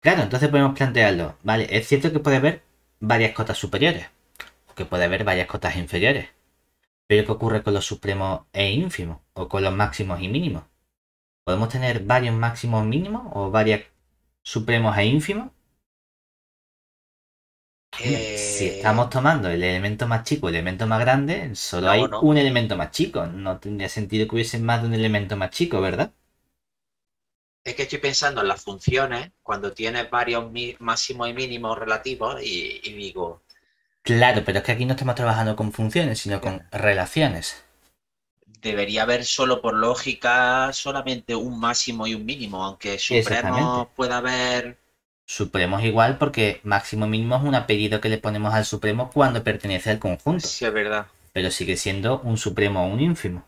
Claro, entonces podemos plantearlo. Vale, es cierto que puede haber varias cotas superiores, que puede haber varias cotas inferiores. Pero ¿qué ocurre con los supremos e ínfimos? ¿O con los máximos y mínimos? ¿Podemos tener varios máximos mínimos o varias supremos e ínfimos? Eh, si estamos tomando el elemento más chico, el elemento más grande, solo hay un elemento más chico. No tendría sentido que hubiese más de un elemento más chico, ¿verdad? es que estoy pensando en las funciones cuando tienes varios máximos y mínimos relativos y, digo... Claro, pero es que aquí no estamos trabajando con funciones, sino con relaciones. Debería haber solo por lógica solamente un máximo y un mínimo, aunque supremo pueda haber... Supremo es igual porque máximo y mínimo es un apellido que le ponemos al supremo cuando pertenece al conjunto. Sí, es verdad. Pero sigue siendo un supremo o un ínfimo.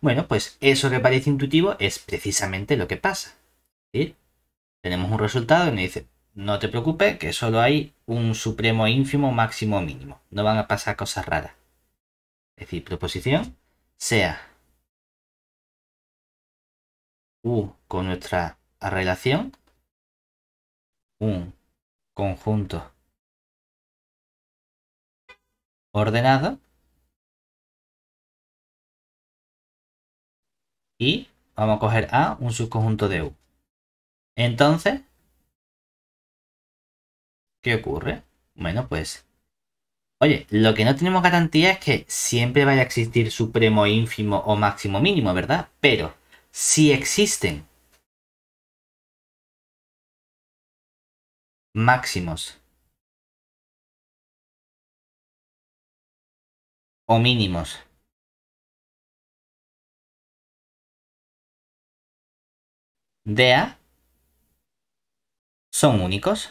Bueno, pues eso que parece intuitivo es precisamente lo que pasa. Tenemos un resultado y me dice, no te preocupes, que solo hay un supremo ínfimo, máximo mínimo. No van a pasar cosas raras. Es decir, proposición sea U con nuestra relación un conjunto ordenado y vamos a coger A, un subconjunto de U. Entonces, ¿qué ocurre? Bueno, pues, oye, lo que no tenemos garantía es que siempre vaya a existir supremo, ínfimo o máximo mínimo, ¿verdad? Pero, si existen máximos o mínimos de A son únicos.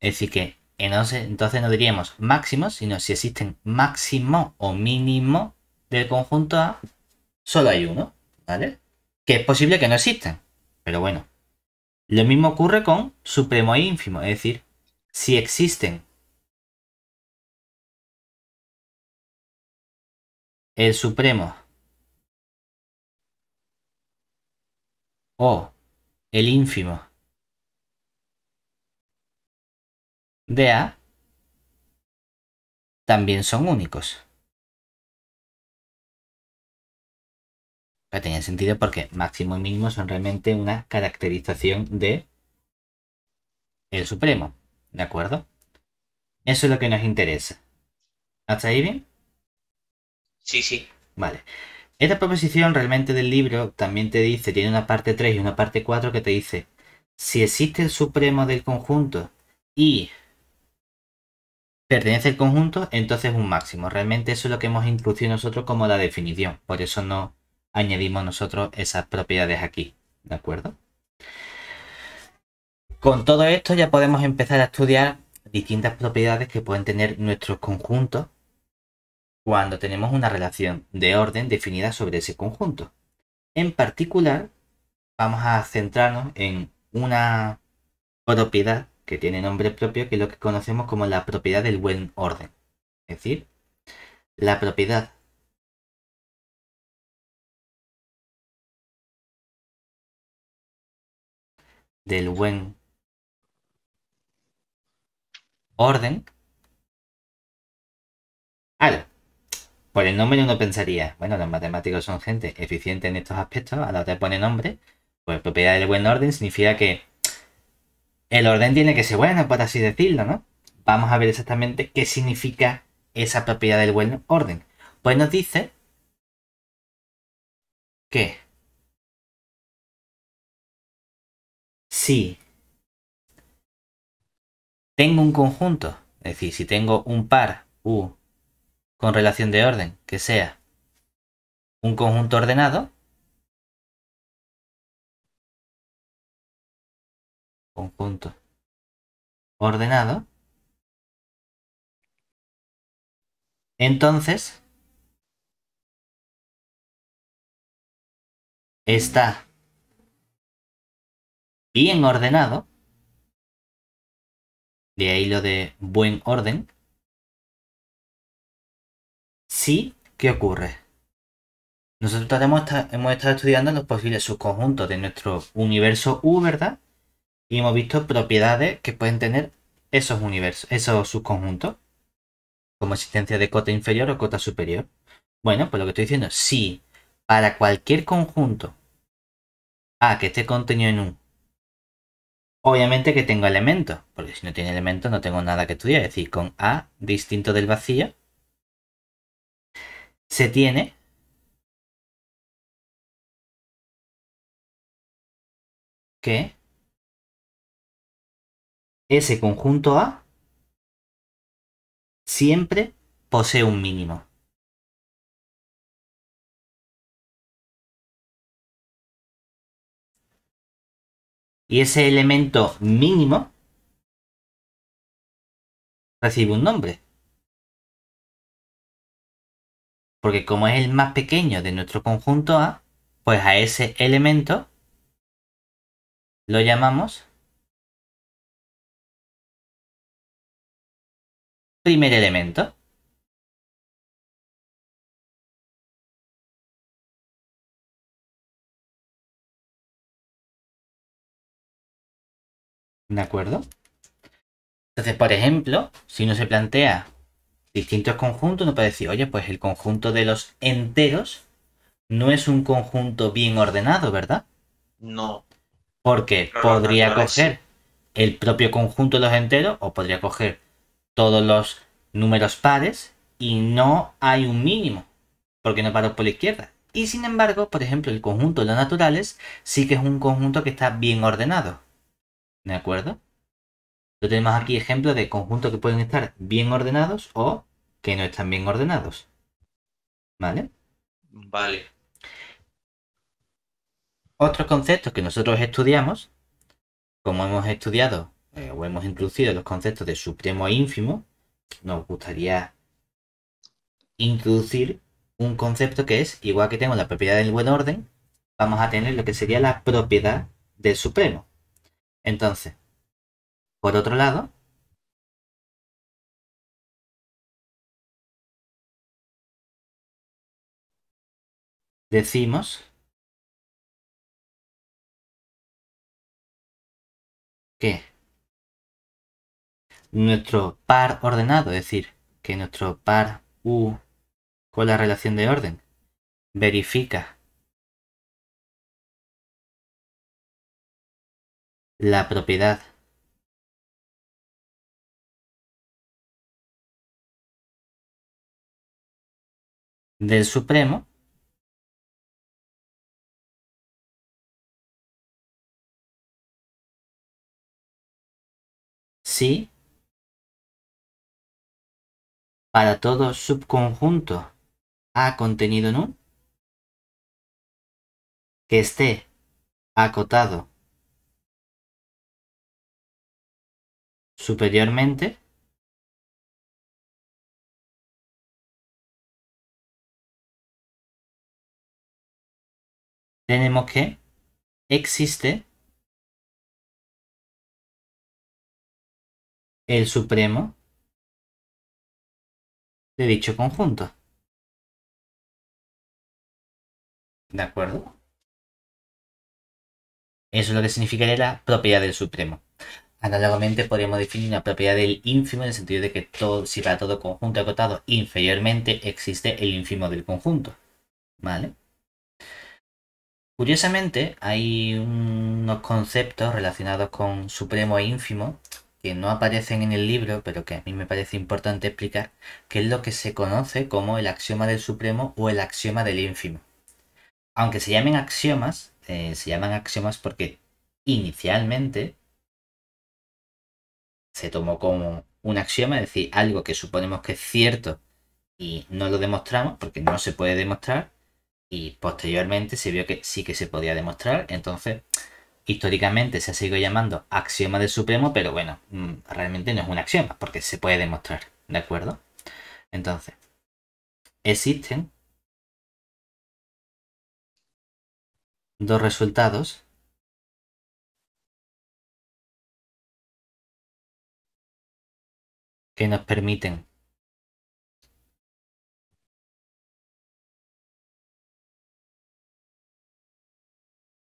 Es decir que entonces no diríamos máximos, sino si existen máximo o mínimo del conjunto A, solo hay uno, ¿vale? Que es posible que no existan, pero bueno. Lo mismo ocurre con supremo e ínfimo, es decir, si existen el supremo o el ínfimo. de A también son únicos. Que tenía sentido porque máximo y mínimo son realmente una caracterización de el supremo. ¿De acuerdo? Eso es lo que nos interesa. ¿Hasta ahí bien? Sí, sí. Vale. Esta proposición realmente del libro también te dice, tiene una parte 3 y una parte 4 que te dice, si existe el supremo del conjunto y pertenece al conjunto, entonces es un máximo. Realmente eso es lo que hemos introducido nosotros como la definición. Por eso no añadimos nosotros esas propiedades aquí. ¿De acuerdo? Con todo esto ya podemos empezar a estudiar distintas propiedades que pueden tener nuestros conjuntos cuando tenemos una relación de orden definida sobre ese conjunto. En particular, vamos a centrarnos en una propiedad que tiene nombre propio, que es lo que conocemos como la propiedad del buen orden. Es decir, la propiedad del buen orden Ahora por el nombre uno pensaría, bueno, los matemáticos son gente eficiente en estos aspectos, a la otra pone nombre, pues propiedad del buen orden significa que el orden tiene que ser bueno, por así decirlo, ¿no? Vamos a ver exactamente qué significa esa propiedad del buen orden. Pues nos dice que si tengo un conjunto, es decir, si tengo un par U con relación de orden, que sea un conjunto ordenado, conjunto ordenado, entonces está bien ordenado, de ahí lo de buen orden, sí, ¿qué ocurre? Nosotros hemos, estado estudiando los posibles subconjuntos de nuestro universo U, ¿verdad? Y hemos visto propiedades que pueden tener esos universos, esos subconjuntos, como existencia de cota inferior o cota superior. Bueno, pues lo que estoy diciendo, sí, para cualquier conjunto A que esté contenido en U, obviamente que tengo elementos, porque si no tiene elementos no tengo nada que estudiar, es decir, con A distinto del vacío, se tiene. Que ese conjunto A siempre posee un mínimo. Y ese elemento mínimo recibe un nombre. Porque como es el más pequeño de nuestro conjunto A, pues a ese elemento lo llamamos primer elemento. ¿De acuerdo? Entonces, por ejemplo, si uno se plantea distintos conjuntos, no puede decir, oye, pues el conjunto de los enteros no es un conjunto bien ordenado, ¿verdad? No. Porque podría coger el propio conjunto de los enteros o podría coger todos los números pares y no hay un mínimo, porque no paro por la izquierda. Y sin embargo, por ejemplo, el conjunto de los naturales sí que es un conjunto que está bien ordenado. ¿De acuerdo? tenemos aquí ejemplos de conjuntos que pueden estar bien ordenados o que no están bien ordenados. ¿Vale? Vale. Otros conceptos que nosotros estudiamos, como hemos estudiado eh, o hemos introducido los conceptos de supremo e ínfimo, nos gustaría introducir un concepto que es, igual que tengo la propiedad del buen orden, vamos a tener lo que sería la propiedad del supremo. Entonces, por otro lado, decimos que nuestro par ordenado, es decir, que nuestro par U con la relación de orden verifica la propiedad del Supremo sí, para todo subconjunto A contenido en un... que esté acotado superiormente tenemos que existe el supremo de dicho conjunto. ¿De acuerdo? Eso es lo que significaría la propiedad del supremo. Análogamente podríamos definir una propiedad del ínfimo en el sentido de que todo, si para todo conjunto acotado inferiormente existe el ínfimo del conjunto. ¿Vale? Curiosamente, hay unos conceptos relacionados con supremo e ínfimo que no aparecen en el libro, pero que a mí me parece importante explicar, que es lo que se conoce como el axioma del supremo o el axioma del ínfimo. Aunque se llamen axiomas, eh, se llaman axiomas porque inicialmente se tomó como un axioma, es decir, algo que suponemos que es cierto y no lo demostramos, porque no se puede demostrar, y posteriormente se vio que sí que se podía demostrar. Entonces, históricamente se ha seguido llamando axioma del supremo, pero bueno, mm, realmente no es un axioma porque se puede demostrar, ¿de acuerdo? Entonces, existen dos resultados que nos permiten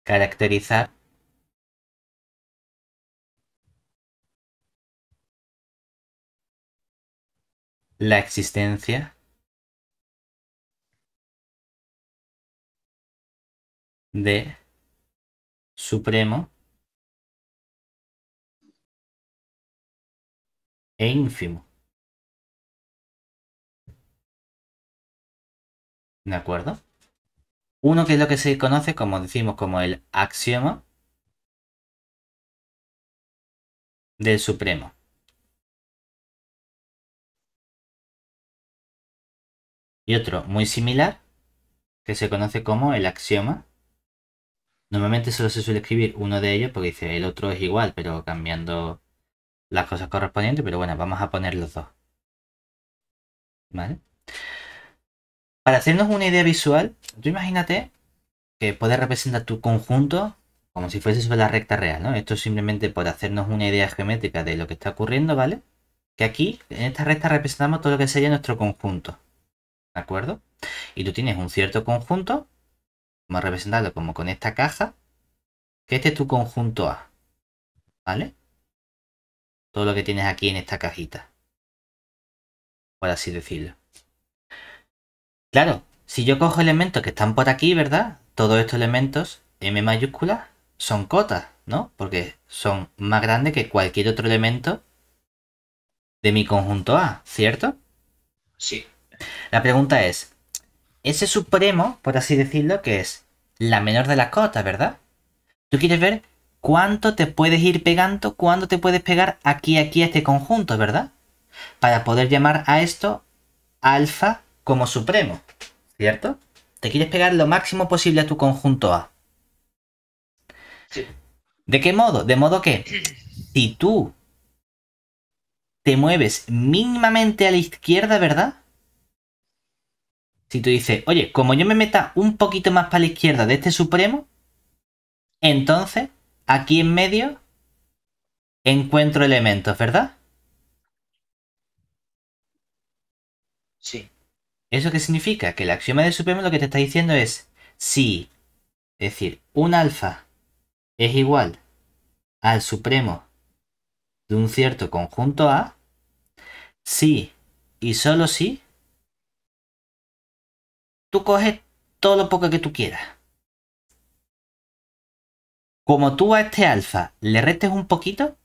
caracterizar la existencia de supremo e ínfimo. ¿De acuerdo? Uno que es lo que se conoce, como decimos, como el axioma del supremo. Y otro muy similar, que se conoce como el axioma. Normalmente solo se suele escribir uno de ellos porque dice el otro es igual, pero cambiando las cosas correspondientes. Pero bueno, vamos a poner los dos. ¿Vale? Para hacernos una idea visual, tú imagínate que puedes representar tu conjunto como si fuese sobre la recta real, ¿no? Esto es simplemente por hacernos una idea geométrica de lo que está ocurriendo, ¿vale? Que aquí, en esta recta, representamos todo lo que sería nuestro conjunto, ¿de acuerdo? Y tú tienes un cierto conjunto, vamos a representarlo como con esta caja, que este es tu conjunto A, ¿vale? Todo lo que tienes aquí en esta cajita, por así decirlo. Claro, si yo cojo elementos que están por aquí, ¿verdad? Todos estos elementos, M mayúscula, son cotas, ¿no? Porque son más grandes que cualquier otro elemento de mi conjunto A, ¿cierto? Sí. La pregunta es, ese supremo, por así decirlo, que es la menor de las cotas, ¿verdad? Tú quieres ver cuánto te puedes ir pegando, cuánto te puedes pegar aquí, aquí a este conjunto, ¿verdad? Para poder llamar a esto alfa como supremo, ¿cierto? Te quieres pegar lo máximo posible a tu conjunto A. ¿De qué modo? De modo que [CLEARS THROAT] si tú te mueves mínimamente a la izquierda, ¿verdad? Si tú dices, oye, como yo me meta un poquito más para la izquierda de este supremo, entonces aquí en medio encuentro elementos, ¿verdad? Sí. ¿Eso qué significa? Que el axioma de supremo lo que te está diciendo es si, es decir, un alfa es igual al supremo de un cierto conjunto A, si y solo si, tú coges todo lo poco que tú quieras. Como tú a este alfa le restes un poquito,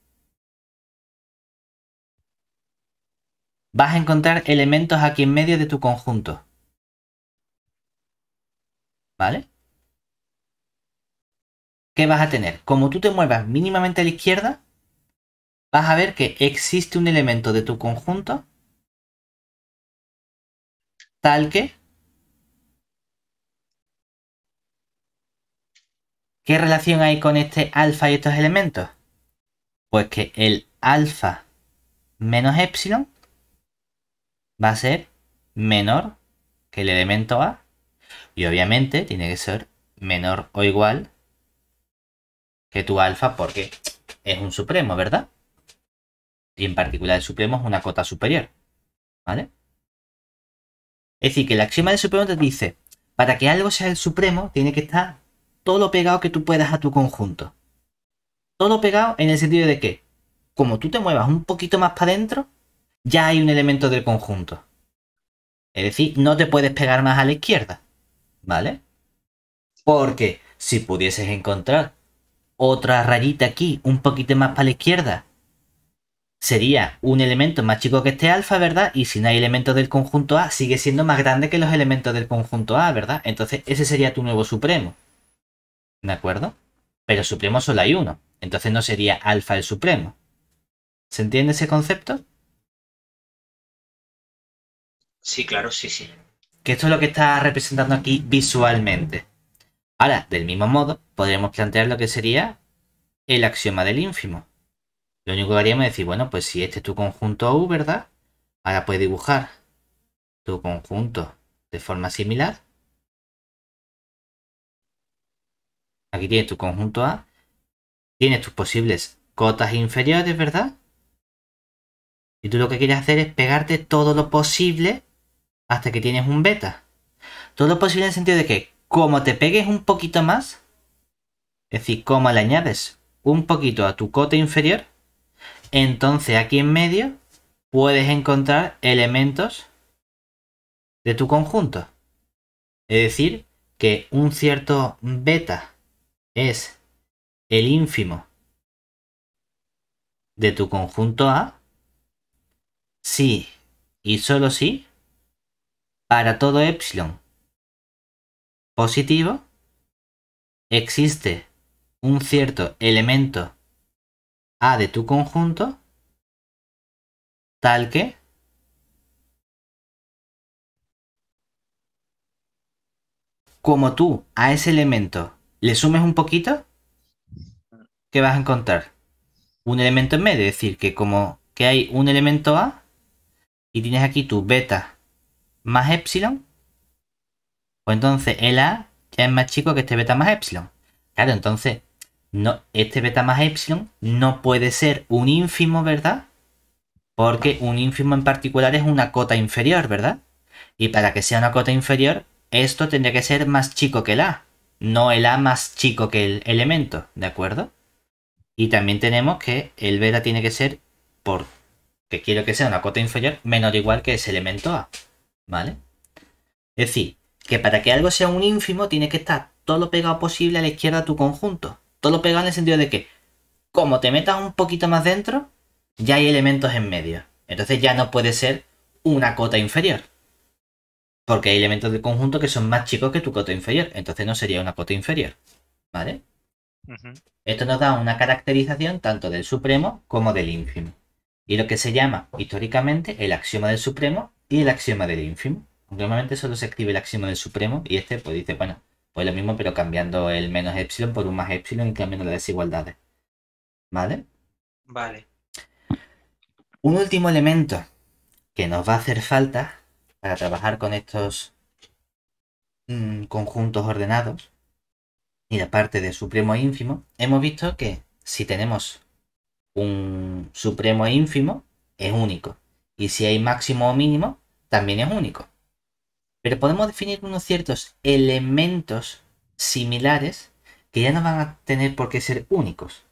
vas a encontrar elementos aquí en medio de tu conjunto. ¿Vale? ¿Qué vas a tener? Como tú te muevas mínimamente a la izquierda, vas a ver que existe un elemento de tu conjunto tal que ¿Qué relación hay con este alfa y estos elementos? Pues que el alfa menos epsilon va a ser menor que el elemento A. Y obviamente tiene que ser menor o igual que tu alfa porque es un supremo, ¿verdad? Y en particular el supremo es una cota superior. ¿Vale? Es decir, que la axioma del supremo te dice, para que algo sea el supremo, tiene que estar todo lo pegado que tú puedas a tu conjunto. Todo pegado en el sentido de que, como tú te muevas un poquito más para adentro, ya hay un elemento del conjunto. Es decir, no te puedes pegar más a la izquierda, ¿vale? Porque si pudieses encontrar otra rayita aquí, un poquito más para la izquierda, sería un elemento más chico que este alfa, ¿verdad? Y si no hay elementos del conjunto A, sigue siendo más grande que los elementos del conjunto A, ¿verdad? Entonces ese sería tu nuevo supremo. ¿De acuerdo? Pero supremo solo hay uno. Entonces no sería alfa el supremo. ¿Se entiende ese concepto? Sí, claro, sí, sí. Que esto es lo que está representando aquí visualmente. Ahora, del mismo modo, podríamos plantear lo que sería el axioma del ínfimo. Lo único que haríamos es decir, bueno, pues si este es tu conjunto U, ¿verdad? Ahora puedes dibujar tu conjunto de forma similar. Aquí tienes tu conjunto A. Tienes tus posibles cotas inferiores, ¿verdad? Y tú lo que quieres hacer es pegarte todo lo posible hasta que tienes un beta. Todo lo posible en el sentido de que, como te pegues un poquito más, es decir, como le añades un poquito a tu cote inferior, entonces aquí en medio puedes encontrar elementos de tu conjunto. Es decir, que un cierto beta es el ínfimo de tu conjunto A sí y solo si para todo epsilon positivo existe un cierto elemento A de tu conjunto tal que como tú a ese elemento le sumes un poquito, ¿qué vas a encontrar? Un elemento en medio, es decir, que como que hay un elemento A y tienes aquí tu beta más epsilon, pues entonces el A ya es más chico que este beta más epsilon. Claro, entonces no, este beta más epsilon no puede ser un ínfimo, ¿verdad? Porque un ínfimo en particular es una cota inferior, ¿verdad? Y para que sea una cota inferior, esto tendría que ser más chico que el A, no el A más chico que el elemento, ¿de acuerdo? Y también tenemos que el beta tiene que ser, que quiero que sea una cota inferior, menor o igual que ese elemento A. ¿Vale? Es decir, que para que algo sea un ínfimo tiene que estar todo lo pegado posible a la izquierda de tu conjunto. Todo lo pegado en el sentido de que, como te metas un poquito más dentro, ya hay elementos en medio. Entonces ya no puede ser una cota inferior. Porque hay elementos del conjunto que son más chicos que tu cota inferior. Entonces no sería una cota inferior. ¿Vale? Esto nos da una caracterización tanto del supremo como del ínfimo. Y lo que se llama históricamente el axioma del supremo y el axioma del ínfimo. Normalmente solo se escribe el axioma del supremo y este pues dice, bueno, pues lo mismo pero cambiando el menos epsilon por un más epsilon y cambiando las desigualdades. ¿Vale? Vale. Un último elemento que nos va a hacer falta para trabajar con estos mm, conjuntos ordenados y la parte de supremo e ínfimo, hemos visto que si tenemos un supremo e ínfimo, es único y si hay máximo o mínimo, también es único. Pero podemos definir unos ciertos elementos similares que ya no van a tener por qué ser únicos,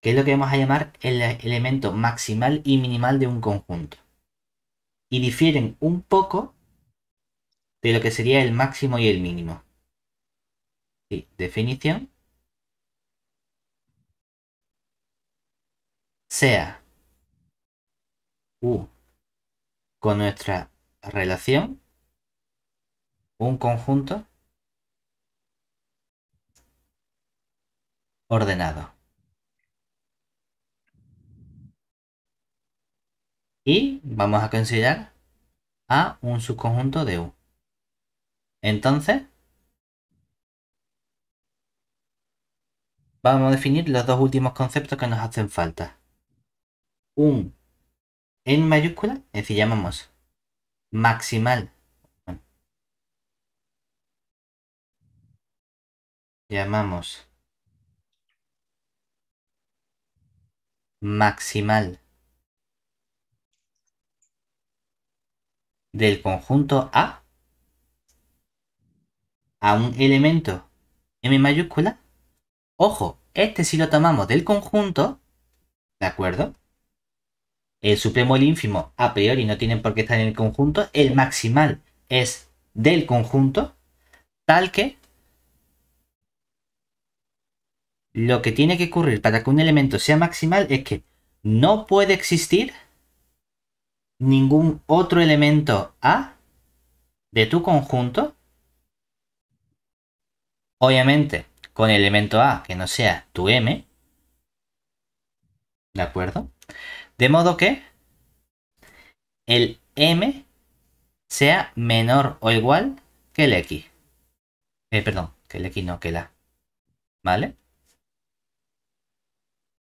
que es lo que vamos a llamar el elemento maximal y minimal de un conjunto. Y difieren un poco de lo que sería el máximo y el mínimo. Sí, definición. Sea U con nuestra relación, un conjunto ordenado. Y vamos a considerar a un subconjunto de U. Entonces, vamos a definir los dos últimos conceptos que nos hacen falta. Un en mayúscula, es eh, decir, llamamos maximal. llamamos maximal del conjunto A a un elemento M mayúscula. Ojo, este si lo tomamos del conjunto, ¿de acuerdo? el supremo y el ínfimo a priori no tienen por qué estar en el conjunto, el maximal es del conjunto, tal que lo que tiene que ocurrir para que un elemento sea maximal es que no puede existir ningún otro elemento A de tu conjunto. Obviamente, con el elemento A que no sea tu M. ¿De acuerdo? De modo que el m sea menor o igual que el x. Eh, perdón, que el x no, que la. ¿Vale?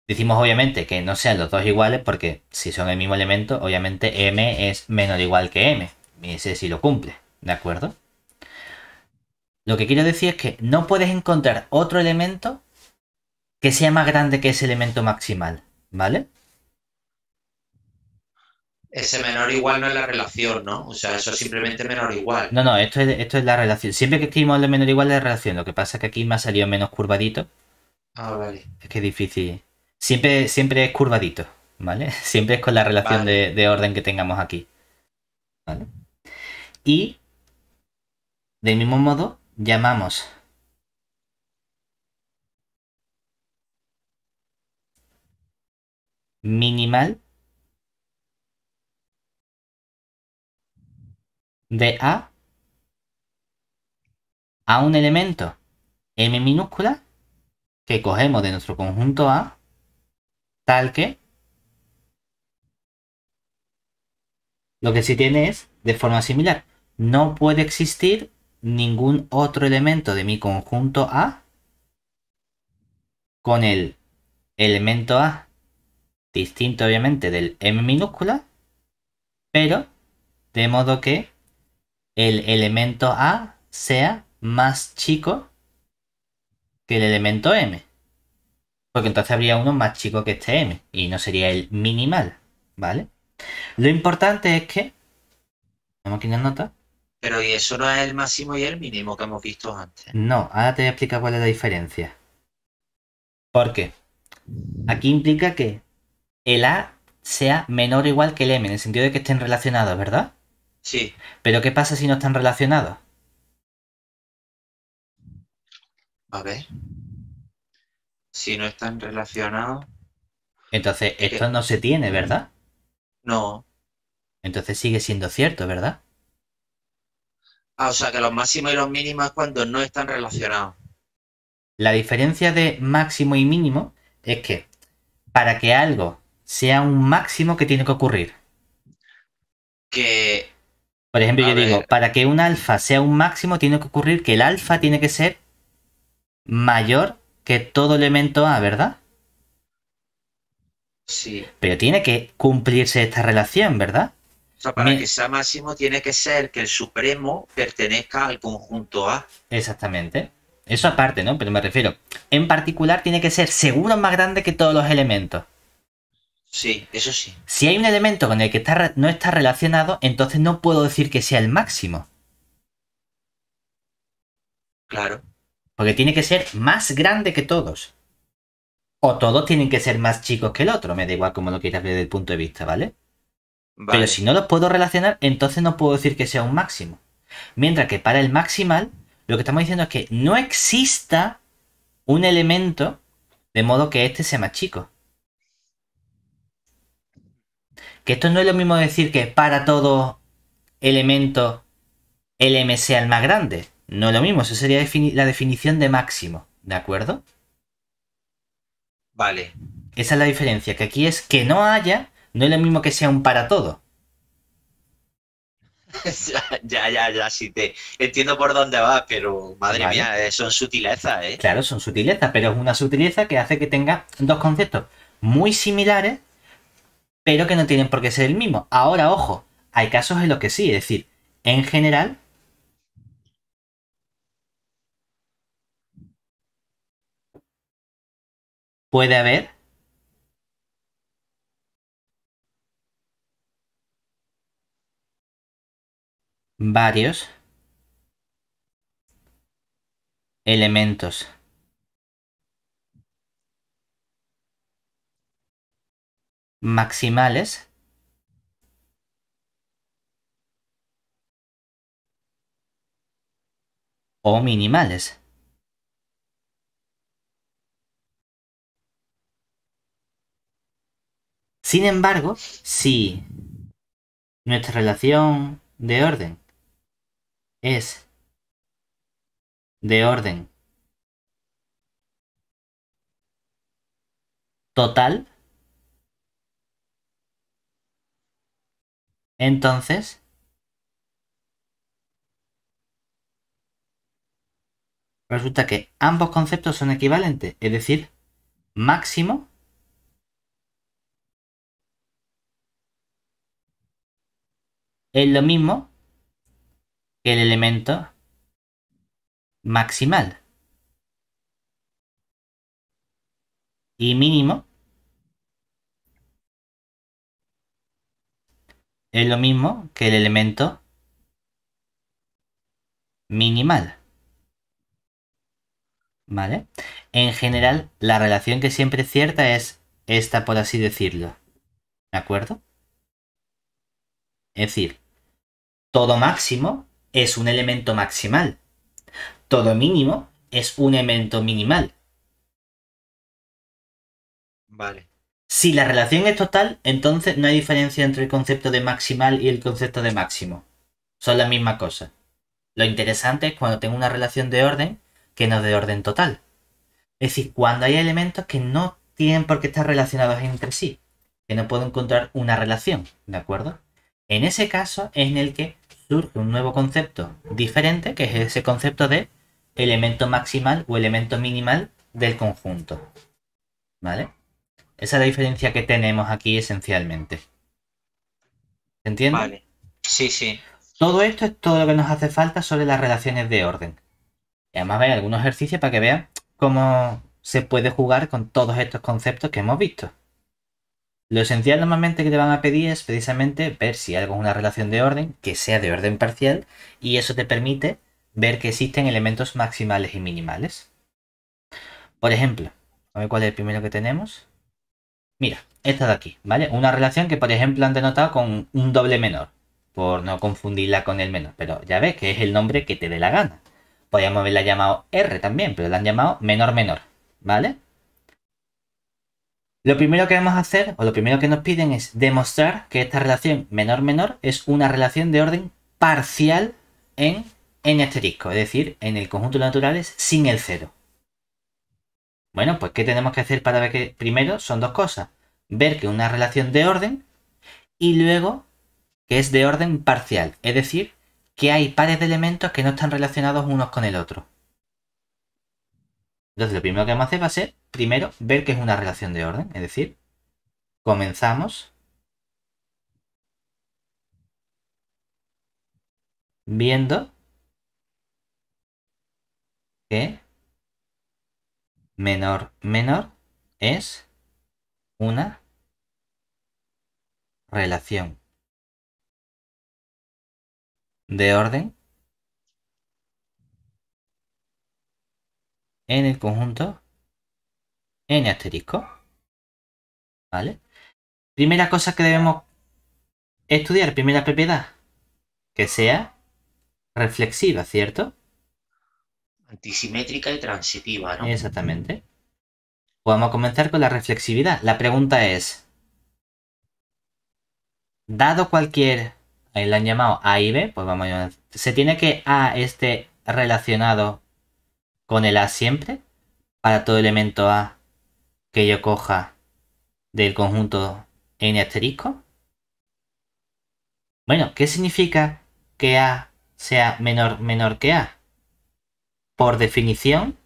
Decimos obviamente que no sean los dos iguales porque si son el mismo elemento, obviamente m es menor o igual que m. Y ese sí lo cumple, ¿de acuerdo? Lo que quiero decir es que no puedes encontrar otro elemento que sea más grande que ese elemento maximal, ¿vale? ese menor igual no es la relación, ¿no? O sea, eso es simplemente menor igual. No, no, esto es, esto es la relación. Siempre que escribimos el menor igual es la relación. Lo que pasa es que aquí me ha salido menos curvadito. Ah, vale. Es que es difícil. Siempre, siempre es curvadito, ¿vale? [LAUGHS] Siempre es con la relación de, de, orden que tengamos aquí. ¿Vale? Y, del mismo modo, llamamos... Minimal de A a un elemento M minúscula que cogemos de nuestro conjunto A tal que lo que sí tiene es de forma similar. No puede existir ningún otro elemento de mi conjunto A con el elemento A distinto obviamente del M minúscula, pero de modo que el elemento A sea más chico que el elemento M. Porque entonces habría uno más chico que este M y no sería el minimal, ¿vale? Lo importante es que... Vamos aquí una nota. Pero y eso no es el máximo y el mínimo que hemos visto antes. No, ahora te voy a explicar cuál es la diferencia. ¿Por qué? Aquí implica que el A sea menor o igual que el M, en el sentido de que estén relacionados, ¿verdad? Sí. Pero ¿qué pasa si no están relacionados? A ver. Si no están relacionados. Entonces, esto no se tiene, ¿verdad? No. Entonces sigue siendo cierto, ¿verdad? Ah, o sea que los máximos y los mínimos es cuando no están relacionados. La diferencia de máximo y mínimo es que para que algo sea un máximo que tiene que ocurrir. Que por ejemplo, yo digo, para que un alfa sea un máximo, tiene que ocurrir que el alfa tiene que ser mayor que todo elemento A, ¿verdad? Sí. Pero tiene que cumplirse esta relación, ¿verdad? O sea, para que sea máximo tiene que ser que el supremo pertenezca al conjunto A. Exactamente. Eso aparte, ¿no? Pero me refiero. En particular tiene que ser seguro más grande que todos los elementos. Sí, eso sí. Si hay un elemento con el que no está relacionado, entonces no puedo decir que sea el máximo. Claro. Porque tiene que ser más grande que todos. O todos tienen que ser más chicos que el otro, me da igual como lo quieras ver desde el punto de vista, ¿vale? Pero si no los puedo relacionar, entonces no puedo decir que sea un máximo. Mientras que para el maximal, lo que estamos diciendo es que no exista un elemento de modo que este sea más chico. Que esto no es lo mismo decir que para todo elemento LM sea el más grande. No es lo mismo, eso sería la definición de máximo, ¿de acuerdo? Vale. Esa es la diferencia, que aquí es que no haya, no es lo mismo que sea un para todo. [LAUGHS] ya, ya, ya, sí te entiendo por dónde vas, pero madre mía, eh, son sutilezas, ¿eh? Claro, son sutilezas, pero es una sutileza que hace que tenga dos conceptos muy similares, pero que no tienen por qué ser el mismo. Ahora, ojo, hay casos en los que sí, es decir, en general... Puede haber varios elementos maximales o minimales. Sin embargo, si nuestra relación de orden es de orden total, entonces resulta que ambos conceptos son equivalentes, es decir, máximo es lo mismo que el elemento maximal y mínimo es lo mismo que el elemento minimal. ¿Vale? En general, la relación que siempre es cierta es esta, por así decirlo. ¿De acuerdo? Es decir, todo máximo es un elemento maximal. Todo mínimo es un elemento minimal. Vale. Si la relación es total, entonces no hay diferencia entre el concepto de maximal y el concepto de máximo. Son la misma cosa. Lo interesante es cuando tengo una relación de orden que no de orden total. Es decir, cuando hay elementos que no tienen por qué estar relacionados entre sí, que no puedo encontrar una relación, ¿de acuerdo? En ese caso es en el que surge un nuevo concepto diferente, que es ese concepto de elemento maximal o elemento minimal del conjunto. ¿Vale? Esa es la diferencia que tenemos aquí esencialmente. ¿Se entiende? Vale. Sí, sí. Todo esto es todo lo que nos hace falta sobre las relaciones de orden. Y además ver algunos ejercicios para que vean cómo se puede jugar con todos estos conceptos que hemos visto. Lo esencial normalmente que te van a pedir es precisamente ver si algo es una relación de orden, que sea de orden parcial, y eso te permite ver que existen elementos maximales y minimales. Por ejemplo, a ver cuál es el primero que tenemos. Mira, esta de aquí, ¿vale? Una relación que, por ejemplo, han denotado con un doble menor, por no confundirla con el menor, pero ya ves que es el nombre que te dé la gana. Podríamos haberla llamado R también, pero la han llamado menor menor, ¿vale? Lo primero que vamos a hacer, o lo primero que nos piden es demostrar que esta relación menor-menor es una relación de orden parcial en n asterisco, es decir, en el conjunto de naturales sin el cero. Bueno, pues ¿qué tenemos que hacer para ver que primero son dos cosas? Ver que es una relación de orden y luego que es de orden parcial, es decir, que hay pares de elementos que no están relacionados unos con el otro. Entonces lo primero que vamos a hacer va a ser, primero, ver que es una relación de orden, es decir, comenzamos viendo que menor menor es una relación de orden en el conjunto n asterisco. ¿Vale? Primera cosa que debemos estudiar, primera propiedad, que sea reflexiva, ¿cierto? antisimétrica y transitiva, ¿no? Exactamente. Vamos a comenzar con la reflexividad. La pregunta es, dado cualquier, ahí lo han llamado A y B, pues vamos a llamar, ¿se tiene que A esté relacionado con el A siempre? Para todo elemento A que yo coja del conjunto N asterisco. Bueno, ¿qué significa que A sea menor menor que A? por definición,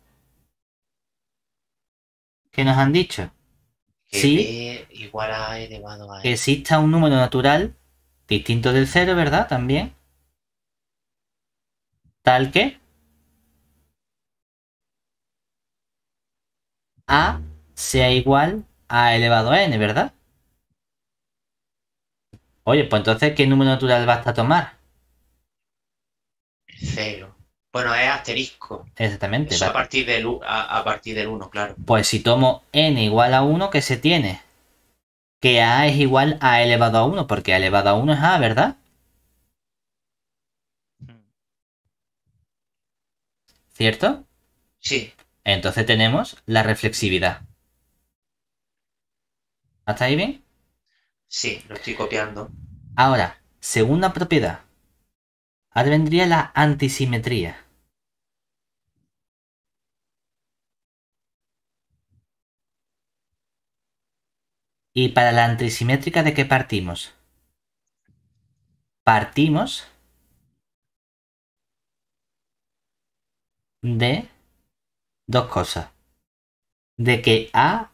¿qué nos han dicho? Que igual Que exista un número natural distinto del cero, ¿verdad? También. Tal que... A sea igual a elevado a n, ¿verdad? Oye, pues entonces, ¿qué número natural basta tomar? Cero. Bueno, es asterisco. Exactamente. a partir del a, partir del 1, claro. Pues si tomo n igual a 1, ¿qué se tiene? Que a es igual a elevado a 1, porque a elevado a 1 es a, ¿verdad? ¿Cierto? Sí. Entonces tenemos la reflexividad. ¿Hasta ahí bien? Sí, lo estoy copiando. Ahora, segunda propiedad advendría la antisimetría. ¿Y para la antisimétrica de qué partimos? Partimos de dos cosas. De que A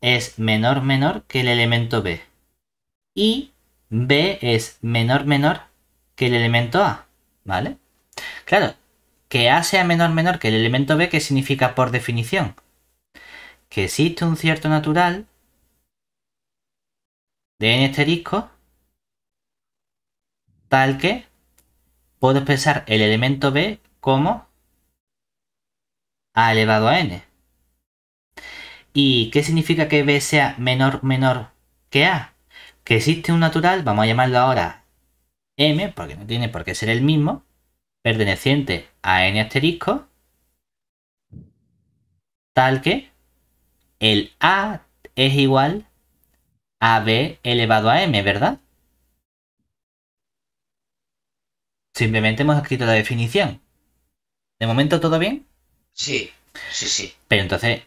es menor menor que el elemento B. Y B es menor menor que el elemento A, ¿vale? Claro, que A sea menor menor que el elemento B, ¿qué significa por definición? Que existe un cierto natural de n asterisco tal que puedo expresar el elemento B como A elevado a n. ¿Y qué significa que B sea menor menor que A? Que existe un natural, vamos a llamarlo ahora m, porque no tiene por qué ser el mismo, perteneciente a n asterisco, tal que el a es igual a b elevado a m, ¿verdad? Simplemente hemos escrito la definición. ¿De momento todo bien? Sí, sí, sí. Pero entonces,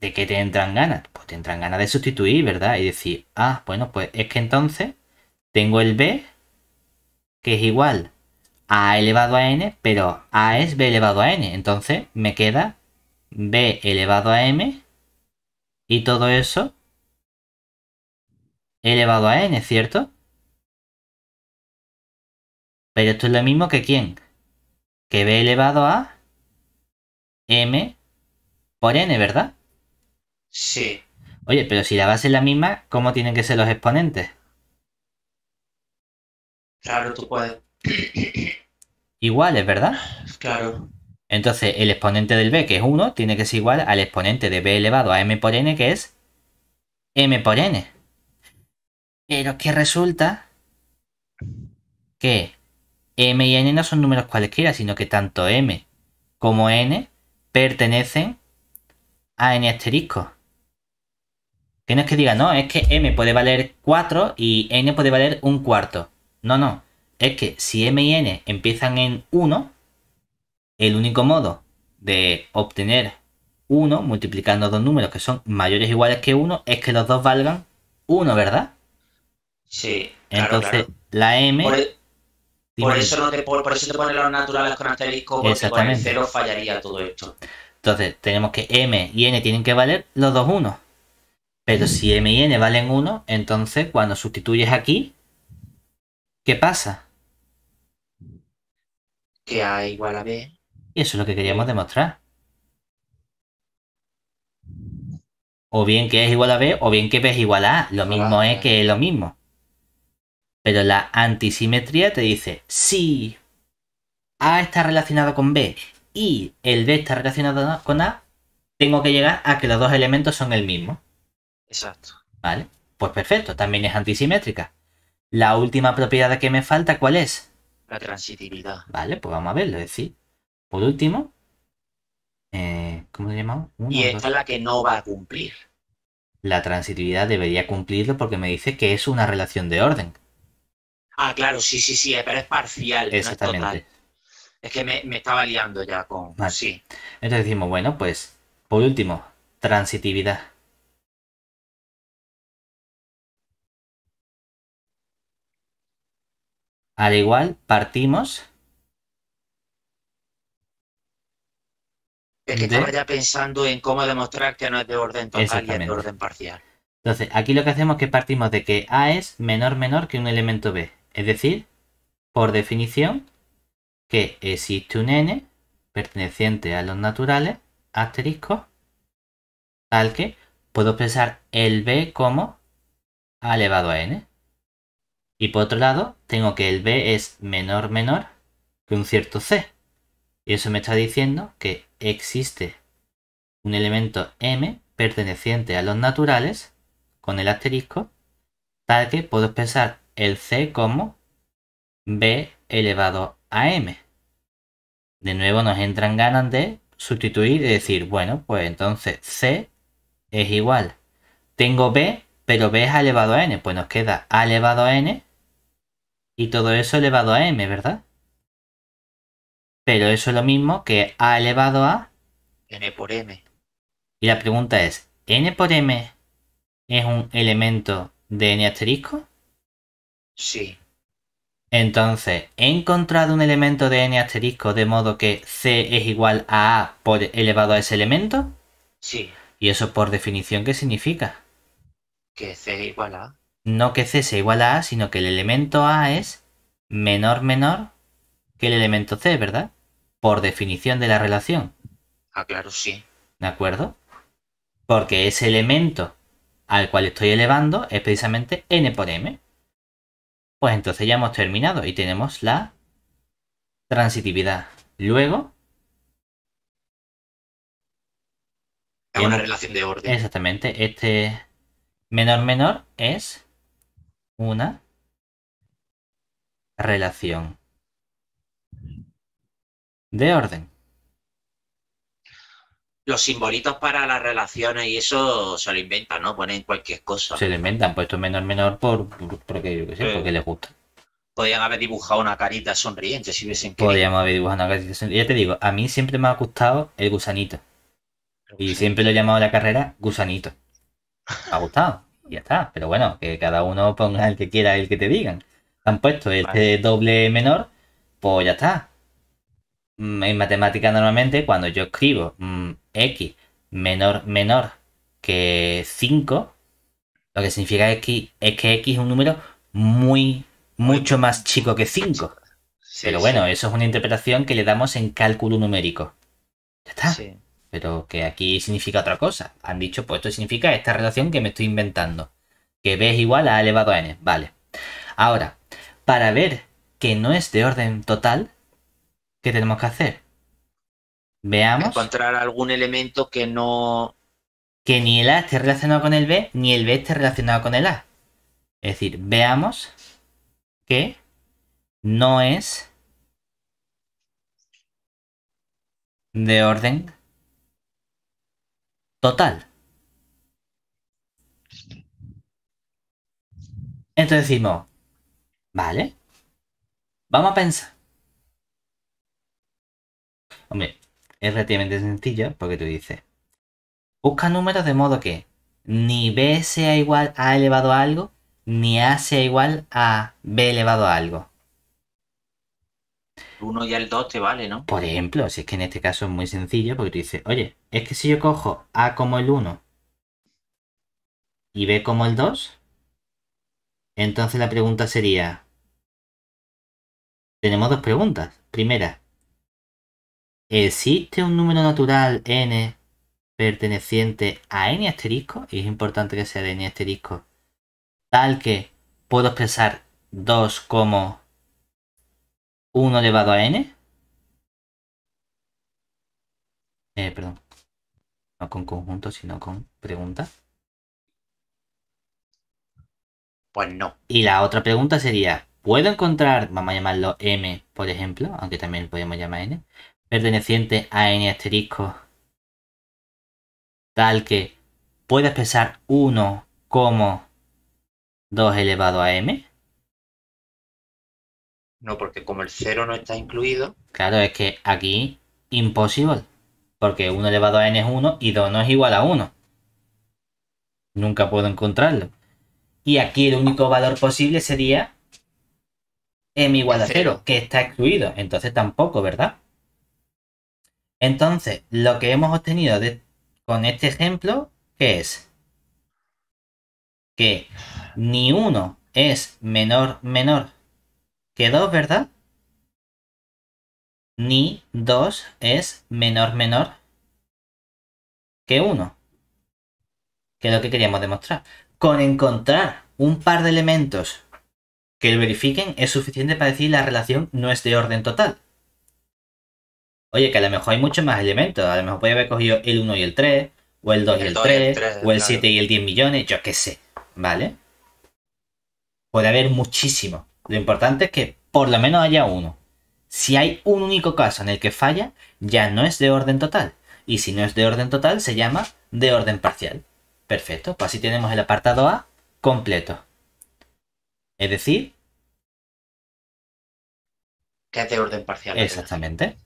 ¿de qué te entran ganas? Pues te entran ganas de sustituir, ¿verdad? Y decir, ah, bueno, pues es que entonces tengo el B que es igual a elevado a n, pero a es b elevado a n. Entonces me queda b elevado a m y todo eso elevado a n, ¿cierto? Pero esto es lo mismo que quién? Que b elevado a m por n, ¿verdad? Sí. Oye, pero si la base es la misma, ¿cómo tienen que ser los exponentes? Claro, tú puedes. Igual, ¿es verdad? Claro. Entonces, el exponente del b, que es 1, tiene que ser igual al exponente de b elevado a m por n, que es m por n. Pero es que resulta que m y n no son números cualesquiera, sino que tanto m como n pertenecen a n asterisco. Que no es que diga, no, es que m puede valer 4 y n puede valer un cuarto. No, no. Es que si m y n empiezan en 1, el único modo de obtener 1 multiplicando dos números que son mayores o iguales que 1 es que los dos valgan 1, ¿verdad? Sí. Entonces, la m... Por, e- eso no te, por, ponen los naturales con asterisco, porque con el 0 fallaría todo esto. Entonces, tenemos que m y n tienen que valer los dos 1. Pero si m y n valen 1, entonces cuando sustituyes aquí, ¿Qué pasa? Que A igual a B. Y eso es lo que queríamos demostrar. O bien que es igual a B, o bien que B es igual a A. Lo ah, mismo es que es lo mismo. Pero la antisimetría te dice, si A está relacionado con B y el B está relacionado con A, tengo que llegar a que los dos elementos son el mismo. Exacto. ¿Vale? Pues perfecto, también es antisimétrica. La última propiedad que me falta, ¿cuál es? La transitividad. Vale, pues vamos a verlo, es decir. Por último, eh, ¿cómo se llama? y esta es la que no va a cumplir. La transitividad debería cumplirlo porque me dice que es una relación de orden. Ah, claro, sí, sí, sí, pero es parcial. Exactamente. No es, total. es, que me, estaba liando ya con. Sí. Entonces decimos, bueno, pues, por último, transitividad. Al igual, partimos. Es que estaba ya pensando en cómo demostrar que no es de orden total y es de orden parcial. Entonces, aquí lo que hacemos es que partimos de que A es menor menor que un elemento B. Es decir, por definición, que existe un n perteneciente a los naturales, asterisco, tal que puedo expresar el b como a elevado a n. Y por otro lado, tengo que el b es menor menor que un cierto c. Y eso me está diciendo que existe un elemento m perteneciente a los naturales con el asterisco, tal que puedo expresar el c como b elevado a m. De nuevo nos entran ganas de sustituir y decir, bueno, pues entonces c es igual. Tengo b, pero b es a elevado a n, pues nos queda a elevado a n y todo eso elevado a m, ¿verdad? Pero eso es lo mismo que a elevado a n por m. Y la pregunta es, ¿n por m es un elemento de n asterisco? Sí. Entonces, he encontrado un elemento de n asterisco de modo que c es igual a a por elevado a ese elemento? Sí. ¿Y eso por definición qué significa? Que c es igual a no que C sea igual a A, sino que el elemento A es menor menor que el elemento C, ¿verdad? Por definición de la relación. Ah, claro, sí. ¿De acuerdo? Porque ese elemento al cual estoy elevando es precisamente n por m. Pues entonces ya hemos terminado y tenemos la transitividad. Luego... Es una relación de orden. Exactamente. Este menor menor es una relación de orden. Los simbolitos para las relaciones y eso se lo inventan, ¿no? Ponen cualquier cosa. Se lo inventan, puesto menor, menor, por, porque yo porque les gusta. Podrían haber dibujado una carita sonriente si hubiesen querido. Podríamos haber dibujado una carita sonriente. Ya te digo, a mí siempre me ha gustado el gusanito. Y siempre lo he llamado a la carrera gusanito. Me ha gustado ya está. Pero bueno, que cada uno ponga el que quiera el que te digan. Han puesto este doble menor, pues ya está. Mm, en matemática normalmente cuando yo escribo mm, x menor menor que 5, lo que significa es que, x es un número muy, mucho más chico que 5. Pero bueno, eso es una interpretación que le damos en cálculo numérico. Ya está pero que aquí significa otra cosa. Han dicho, pues esto significa esta relación que me estoy inventando, que b es igual a elevado a n, vale. Ahora, para ver que no es de orden total, ¿qué tenemos que hacer? Veamos. Encontrar algún elemento que no... Que ni el A esté relacionado con el B, ni el B esté relacionado con el A. Es decir, veamos que no es de orden total. Entonces decimos, vale, vamos a pensar. Hombre, es relativamente sencillo porque tú dices, busca números de modo que ni b sea igual a e elevado a algo, ni a sea igual a b elevado a algo. Uno 1 y el 2 te vale, ¿no? Por ejemplo, si es que en este caso es muy sencillo porque tú dices, oye, es que si yo cojo A como el 1 y B como el 2, entonces la pregunta sería, tenemos dos preguntas. Primera, ¿existe un número natural n perteneciente a n asterisco? Y es importante que sea de n asterisco. Tal que puedo expresar 2 como 1 elevado a n. Eh, perdón no con conjunto, sino con preguntas Pues no. Y la otra pregunta sería, ¿puedo encontrar, vamos a llamarlo M, por ejemplo, aunque también podemos llamar N, perteneciente a N asterisco, tal que pueda expresar 1 como 2 elevado a M? No, porque como el 0 no está incluido. Claro, es que aquí, imposible. Porque 1 elevado a n es 1 y 2 no es igual a 1. Nunca puedo encontrarlo. Y aquí el único valor posible sería m igual a 0, que está excluido. Entonces tampoco, ¿verdad? Entonces, lo que hemos obtenido con este ejemplo, ¿qué es? Que ni 1 es menor menor que 2, ¿verdad? ni 2 es menor menor que 1. Que es lo que queríamos demostrar. Con encontrar un par de elementos que lo verifiquen es suficiente para decir la relación no es de orden total. Oye, que a lo mejor hay muchos más elementos. A lo mejor a haber cogido el 1 y el 3, o el 2 y el, 3, o el 7 y el 10 millones, yo qué sé. ¿Vale? Puede haber muchísimo. Lo importante es que por lo menos haya uno. Si hay un único caso en el que falla, ya no es de orden total. Y si no es de orden total, se llama de orden parcial. Perfecto, pues así tenemos el apartado A completo. Es decir... Que es de orden parcial. Exactamente.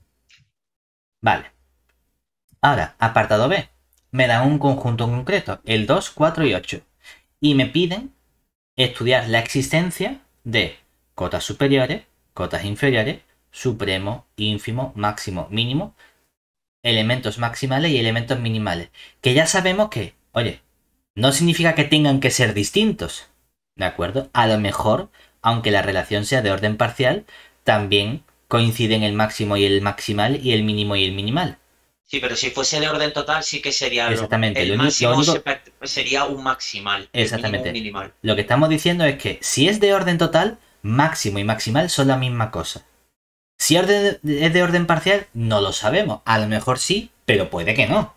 Vale. Ahora, apartado B. Me dan un conjunto concreto, el 2, 4 y 8. Y me piden estudiar la existencia de cotas superiores, cotas inferiores, supremo, ínfimo, máximo, mínimo, elementos maximales y elementos minimales. Que ya sabemos que, oye, no significa que tengan que ser distintos. ¿De acuerdo? A lo mejor, aunque la relación sea de orden parcial, también coinciden el máximo y el maximal y el mínimo y el minimal. Sí, pero si fuese de orden total sí que sería Exactamente. el máximo sería un maximal. Exactamente. minimal. Lo que estamos diciendo es que si es de orden total, máximo y maximal son la misma cosa. Si es de orden parcial, no lo sabemos. A lo mejor sí, pero puede que no.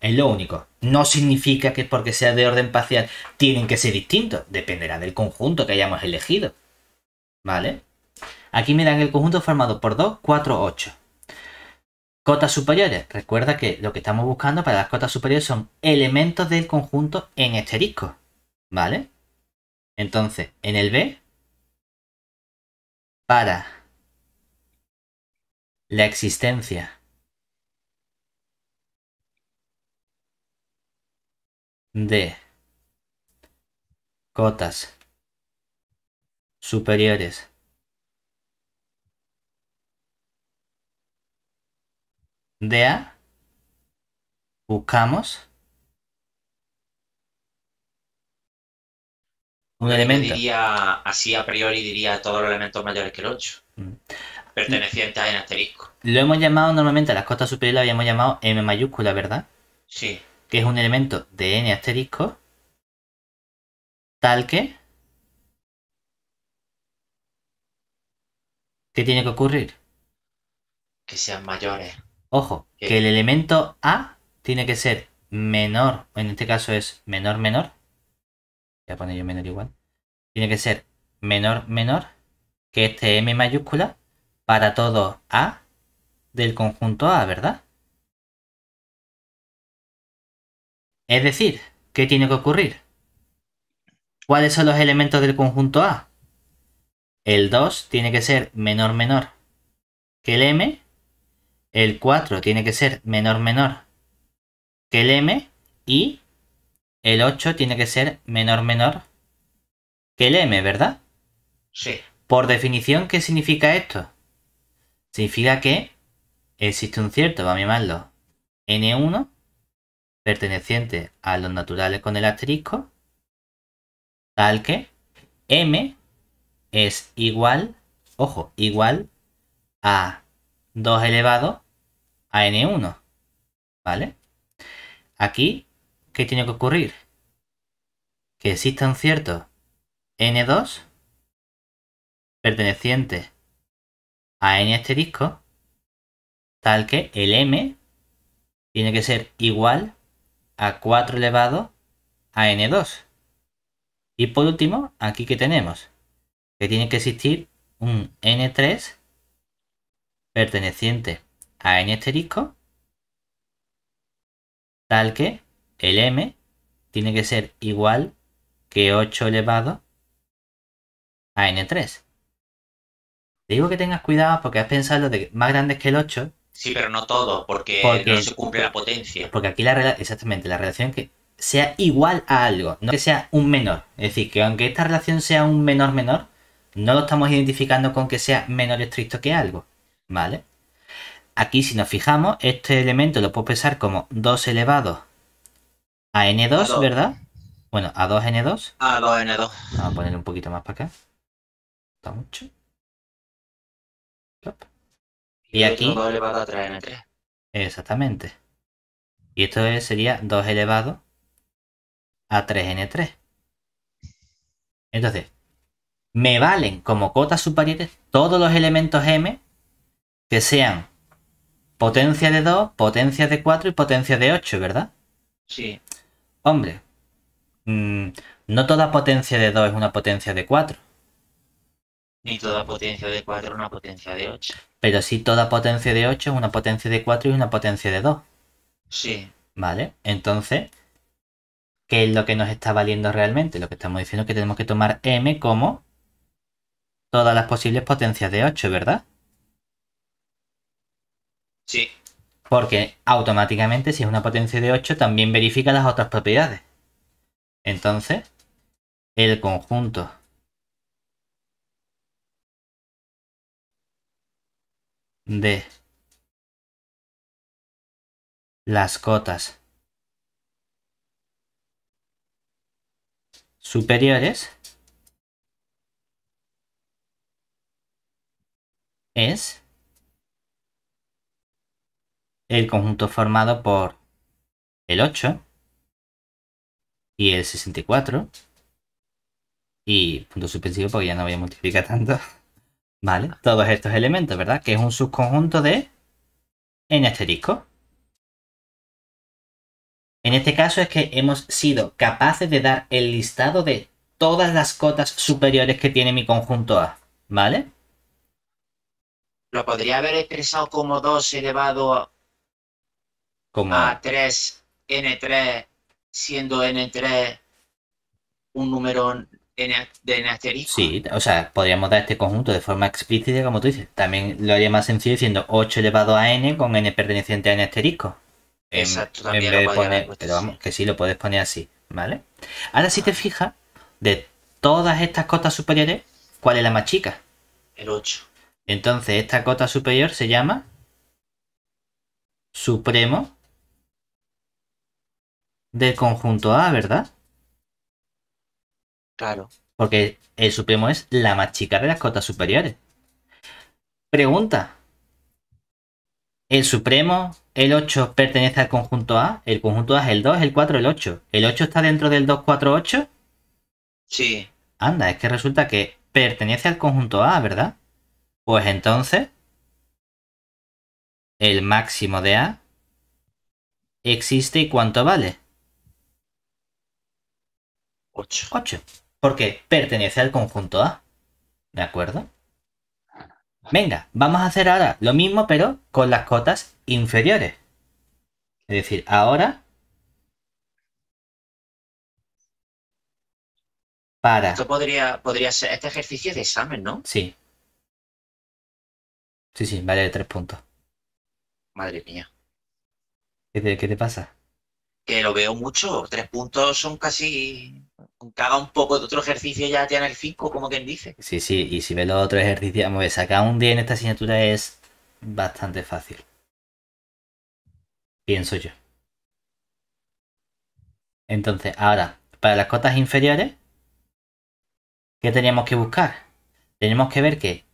Es lo único. No significa que porque sea de orden parcial tienen que ser distintos. Dependerá del conjunto que hayamos elegido. ¿Vale? Aquí me dan el conjunto formado por 2, 4, 8. Cotas superiores. Recuerda que lo que estamos buscando para las cotas superiores son elementos del conjunto en disco. ¿Vale? Entonces, en el B, para la existencia. de cotas superiores de A buscamos un elemento. Diría, así a priori diría todos los elementos mayores que el 8. Perteneciente a N asterisco. Lo hemos llamado normalmente, a las costas superiores lo habíamos llamado M mayúscula, ¿verdad? Sí. Que es un elemento de N asterisco, tal que... ¿Qué tiene que ocurrir? Que sean mayores. Ojo, que el elemento A tiene que ser menor, en este caso es menor menor, voy a poner yo menor igual, tiene que ser menor menor que este M mayúscula para todo A del conjunto A, ¿verdad? Es decir, ¿qué tiene que ocurrir? ¿Cuáles son los elementos del conjunto A? El 2 tiene que ser menor menor que el M. El 4 tiene que ser menor menor que el M. Y el 8 tiene que ser menor menor que el M, ¿verdad? Sí. Por definición, ¿qué significa esto? Significa que existe un cierto, vamos a llamarlo, N1, perteneciente a los naturales con el asterisco, tal que M es igual, ojo, igual a 2 elevado a N1, ¿vale? Aquí, ¿qué tiene que ocurrir? Que exista un cierto N2 perteneciente a n este disco, tal que el m tiene que ser igual a 4 elevado a n2. Y por último, aquí que tenemos, que tiene que existir un n3 perteneciente a n este disco, tal que el m tiene que ser igual que 8 elevado a n3. Te digo que tengas cuidado porque has pensado lo de más grandes que el 8. Sí, pero no todo, porque, no se cumple la potencia. Porque aquí la relación, exactamente, la relación que sea igual a algo, no que sea un menor. Es decir, que aunque esta relación sea un menor menor, no lo estamos identificando con que sea menor estricto que algo. ¿Vale? Aquí si nos fijamos, este elemento lo puedo pensar como 2 elevado a N2, ¿verdad? Bueno, a 2N2. A 2N2. Vamos a poner un poquito más para acá. Está mucho. Y, aquí... 2 elevado a 3n3. Exactamente. Y esto sería 2 elevado a 3n3. Entonces, me valen como cotas superiores todos los elementos m que sean potencia de 2, potencia de 4 y potencia de 8, ¿verdad? Sí. Hombre, mm, no toda potencia de 2 es una potencia de 4. Y toda potencia de 4 es una potencia de 8. Pero si toda potencia de 8 es una potencia de 4 y una potencia de 2. Sí. Vale, entonces, ¿qué es lo que nos está valiendo realmente? Lo que estamos diciendo es que tenemos que tomar m como todas las posibles potencias de 8, ¿verdad? Sí. Porque automáticamente si es una potencia de 8 también verifica las otras propiedades. Entonces, el conjunto de las cotas superiores es el conjunto formado por el 8 y el 64 y punto suspensivo porque ya no voy a multiplicar tanto ¿Vale? Todos estos elementos, ¿verdad? Que es un subconjunto de n disco. En este caso es que hemos sido capaces de dar el listado de todas las cotas superiores que tiene mi conjunto A, ¿vale? Lo podría haber expresado como 2 elevado a, a 3, n3, siendo n3 un número de n asterisco. Sí, o sea, podríamos dar este conjunto de forma explícita, como tú dices. También lo haría más sencillo diciendo 8 elevado a n con n perteneciente a n asterisco. Exacto, también lo Pero vamos, que sí, lo puedes poner así, ¿vale? Ahora, si te fijas, de todas estas cotas superiores, ¿cuál es la más chica? El 8. Entonces, esta cota superior se llama supremo del conjunto A, ¿verdad? Claro. Porque el supremo es la más chica de las cotas superiores. Pregunta. El supremo, el 8, pertenece al conjunto A. El conjunto A es el 2, el 4, el 8. ¿El 8 está dentro del 2, 4, 8? Sí. Anda, es que resulta que pertenece al conjunto A, ¿verdad? Pues entonces, el máximo de A existe y cuánto vale? 8. 8 porque pertenece al conjunto A. ¿De acuerdo? Venga, vamos a hacer ahora lo mismo, pero con las cotas inferiores. Es decir, ahora Para. Esto podría, podría ser. Este ejercicio de examen, ¿no? Sí. Sí, sí, vale de tres puntos. Madre mía. ¿Qué ¿Qué te, pasa? Que lo veo mucho. Tres puntos son casi con cada un poco de otro ejercicio ya tiene el 5, como quien dice. Sí, sí, y si ve los otros ejercicios, vamos a sacar un 10 en esta asignatura es bastante fácil. Pienso yo. Entonces, ahora, para las cotas inferiores, ¿qué teníamos que buscar? Tenemos que ver que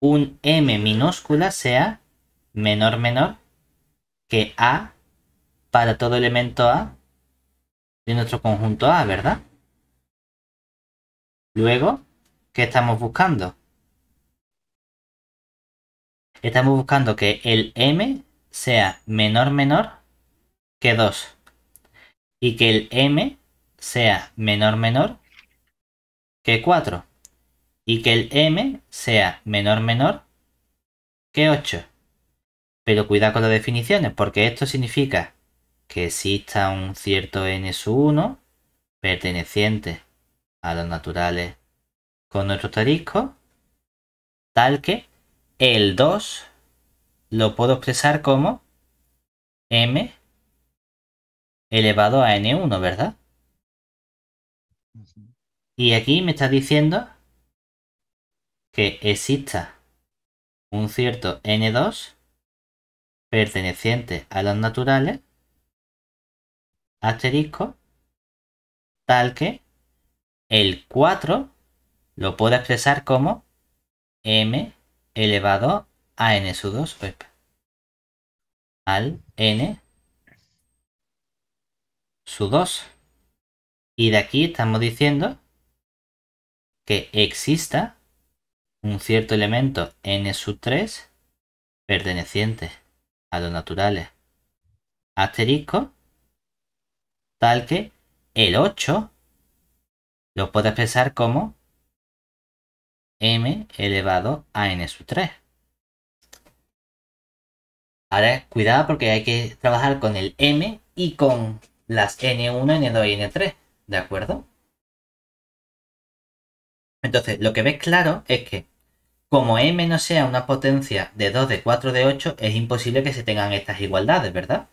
un m minúscula sea menor menor que a para todo elemento a de nuestro conjunto a, ¿verdad? Luego, ¿qué estamos buscando? Estamos buscando que el m sea menor menor que 2 y que el m sea menor menor que 4 y que el m sea menor menor que 8. Pero cuidado con las definiciones porque esto significa que exista un cierto n es 1 perteneciente a los naturales con nuestro asterisco, tal que el 2 lo puedo expresar como m elevado a n1, ¿verdad? Y aquí me está diciendo que exista un cierto n2 perteneciente a los naturales asterisco tal que el 4 lo puedo expresar como m elevado a n sub 2 al n sub 2. Y de aquí estamos diciendo que exista un cierto elemento n sub 3 perteneciente a los naturales asterisco tal que el 8 lo puedo expresar como m elevado a n sub 3. Ahora, cuidado porque hay que trabajar con el m y con las n1, n2 y n3, ¿de acuerdo? Entonces, lo que ves claro es que como m no sea una potencia de 2, de 4, de 8, es imposible que se tengan estas igualdades, ¿verdad?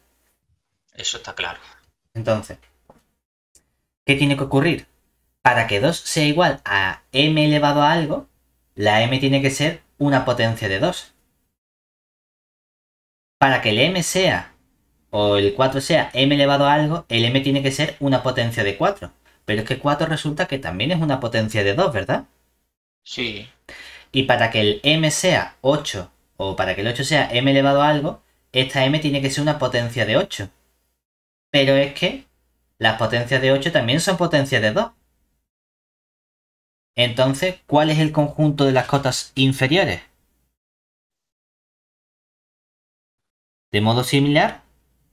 Eso está claro. Entonces, ¿qué tiene que ocurrir? para que 2 sea igual a m elevado a algo, la m tiene que ser una potencia de 2. Para que el m sea, o el 4 sea m elevado a algo, el m tiene que ser una potencia de 4. Pero es que 4 resulta que también es una potencia de 2, ¿verdad? Sí. Y para que el m sea 8, o para que el 8 sea m elevado a algo, esta m tiene que ser una potencia de 8. Pero es que las potencias de 8 también son potencias de 2. Entonces, ¿cuál es el conjunto de las cotas inferiores? De modo similar.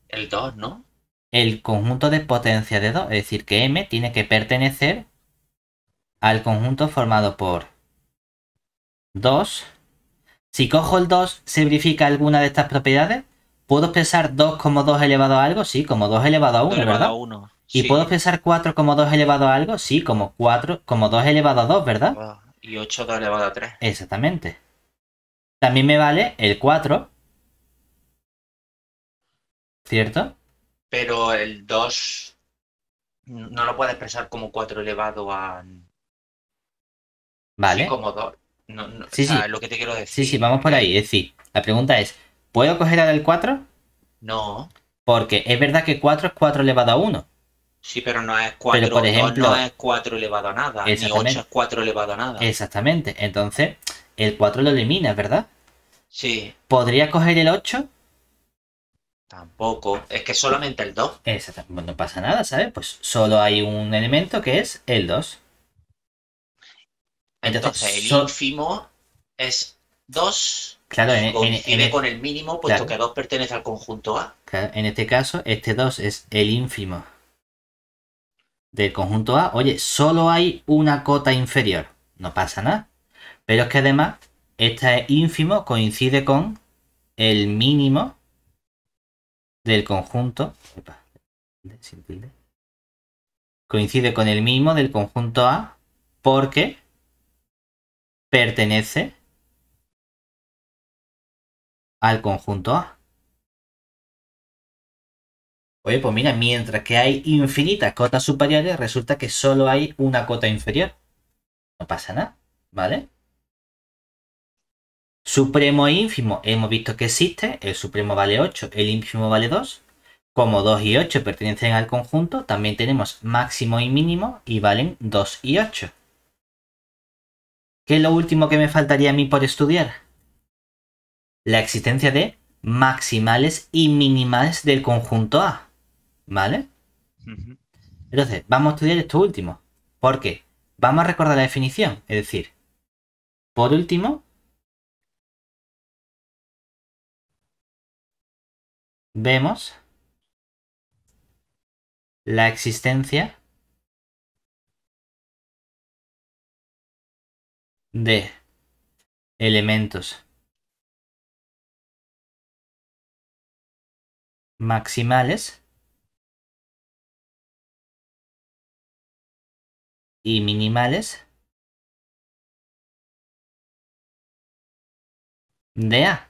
El 2, ¿no? El conjunto de potencia de 2. Es decir, que M tiene que pertenecer al conjunto formado por 2. Si cojo el 2, ¿se verifica alguna de estas propiedades? ¿Puedo expresar 2 como 2 elevado a algo? Sí, como 2 elevado a 1, elevado ¿verdad? A 1. ¿Y puedo expresar 4 como 2 elevado a algo? Sí, como 4, como 2 elevado a 2, ¿verdad? Y 8 2 elevado a 3. Exactamente. También me vale el 4. ¿Cierto? Pero el 2 no lo puedo expresar como 4 elevado a... Vale. como 2. sí, sí. Ah, lo que te quiero decir. Sí, sí, vamos por ahí. Es decir, la pregunta es, ¿puedo coger ahora el 4? No. Porque es verdad que 4 es 4 elevado a 1. Sí, pero no es 4 es 4 elevado a nada, ni 8 es 4 elevado a nada. Exactamente, entonces el 4 lo elimina, ¿verdad? Sí. ¿Podría coger el 8? Tampoco, es que solamente el 2. Exactamente, no pasa nada, ¿sabes? Pues solo hay un elemento que es el 2. Entonces, el ínfimo es 2 Claro, en, e- con el mínimo, puesto que 2 pertenece al conjunto A. en este caso, este 2 es el ínfimo del conjunto A, oye, solo hay una cota inferior, no pasa nada. Pero es que además, este ínfimo coincide con el mínimo del conjunto. coincide con el mínimo del conjunto A porque pertenece al conjunto A. Oye, pues mira, mientras que hay infinitas cotas superiores, resulta que solo hay una cota inferior. No pasa nada, ¿vale? Supremo e ínfimo hemos visto que existe, el supremo vale 8, el ínfimo vale 2. Como 2 y 8 pertenecen al conjunto, también tenemos máximo y mínimo y valen 2 y 8. ¿Qué es lo último que me faltaría a mí por estudiar? La existencia de maximales y minimales del conjunto A. ¿Vale? Entonces, vamos a estudiar esto último. ¿Por qué? Vamos a recordar la definición. Es decir, por último, vemos la existencia de elementos maximales y minimales de A.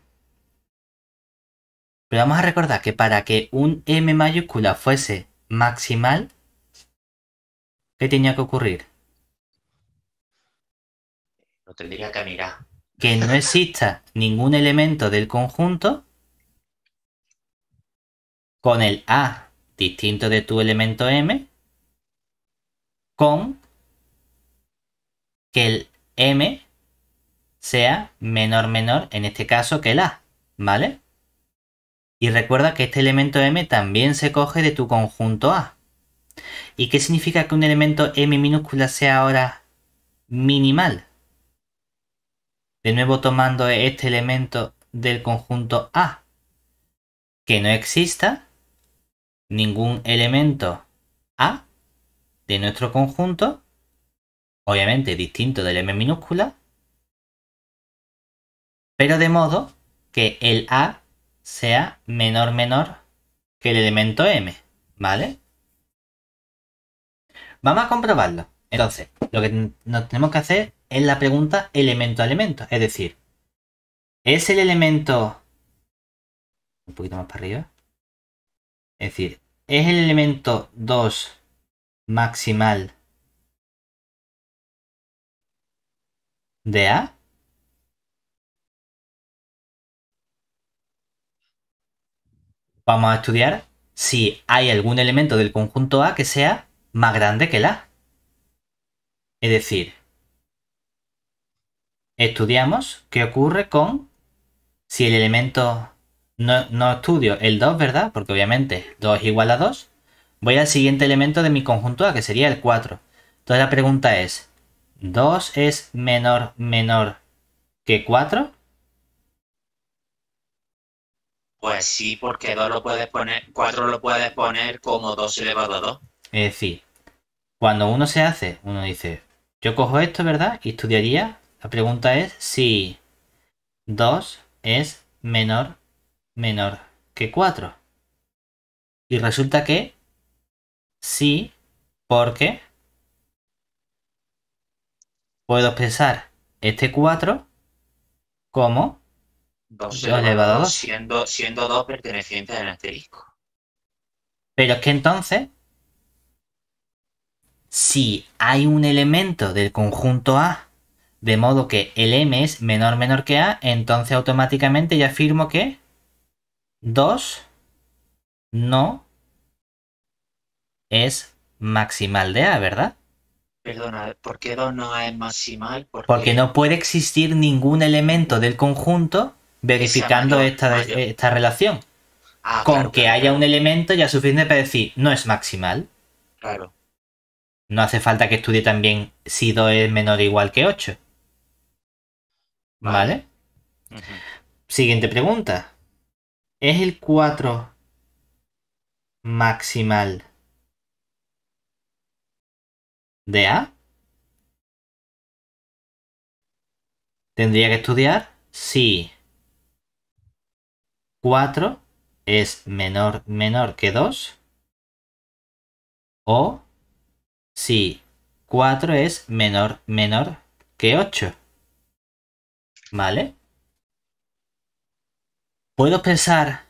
Pero vamos a recordar que para que un M mayúscula fuese maximal, ¿qué tenía que ocurrir? Lo tendría que mirar. Que no exista ningún elemento del conjunto con el A distinto de tu elemento M con que el m sea menor menor, en este caso, que el a, ¿vale? Y recuerda que este elemento m también se coge de tu conjunto a. ¿Y qué significa que un elemento m minúscula sea ahora minimal? De nuevo tomando este elemento del conjunto a. Que no exista ningún elemento a de nuestro conjunto obviamente distinto del m minúscula, pero de modo que el a sea menor menor que el elemento m, ¿vale? Vamos a comprobarlo. Entonces, lo que nos tenemos que hacer es la pregunta elemento a elemento, es decir, ¿es el elemento un poquito más para arriba? Es decir, ¿es el elemento 2 maximal de A. Vamos a estudiar si hay algún elemento del conjunto A que sea más grande que el A. Es decir, estudiamos qué ocurre con si el elemento... No, no estudio el 2, ¿verdad? Porque obviamente 2 igual a 2. Voy al siguiente elemento de mi conjunto A, que sería el 4. Entonces la pregunta es, 2 es menor menor que 4? Pues sí, porque lo puedes poner, 4 lo puedes poner como 2 elevado a 2. Es decir, cuando uno se hace, uno dice, yo cojo esto, ¿verdad? Y estudiaría. La pregunta es si 2 es menor menor que 4. Y resulta que sí, porque puedo expresar este 4 como 2 elevado a 2. Siendo, 2 pertenecientes al asterisco. Pero es que entonces, si hay un elemento del conjunto A, de modo que el m es menor menor que a, entonces automáticamente ya afirmo que 2 no es maximal de a, ¿verdad? Perdona, ¿por qué 2 no es maximal? Porque... no puede existir ningún elemento del conjunto verificando esta, relación. Ah, Con que haya un elemento ya suficiente para decir no es maximal. Claro. No hace falta que estudie también si 2 es menor o igual que 8. ¿Vale? Siguiente pregunta. ¿Es el 4 maximal de A. Tendría que estudiar si 4 es menor, menor que 2 o si 4 es menor, menor que 8. ¿Vale? Puedo pensar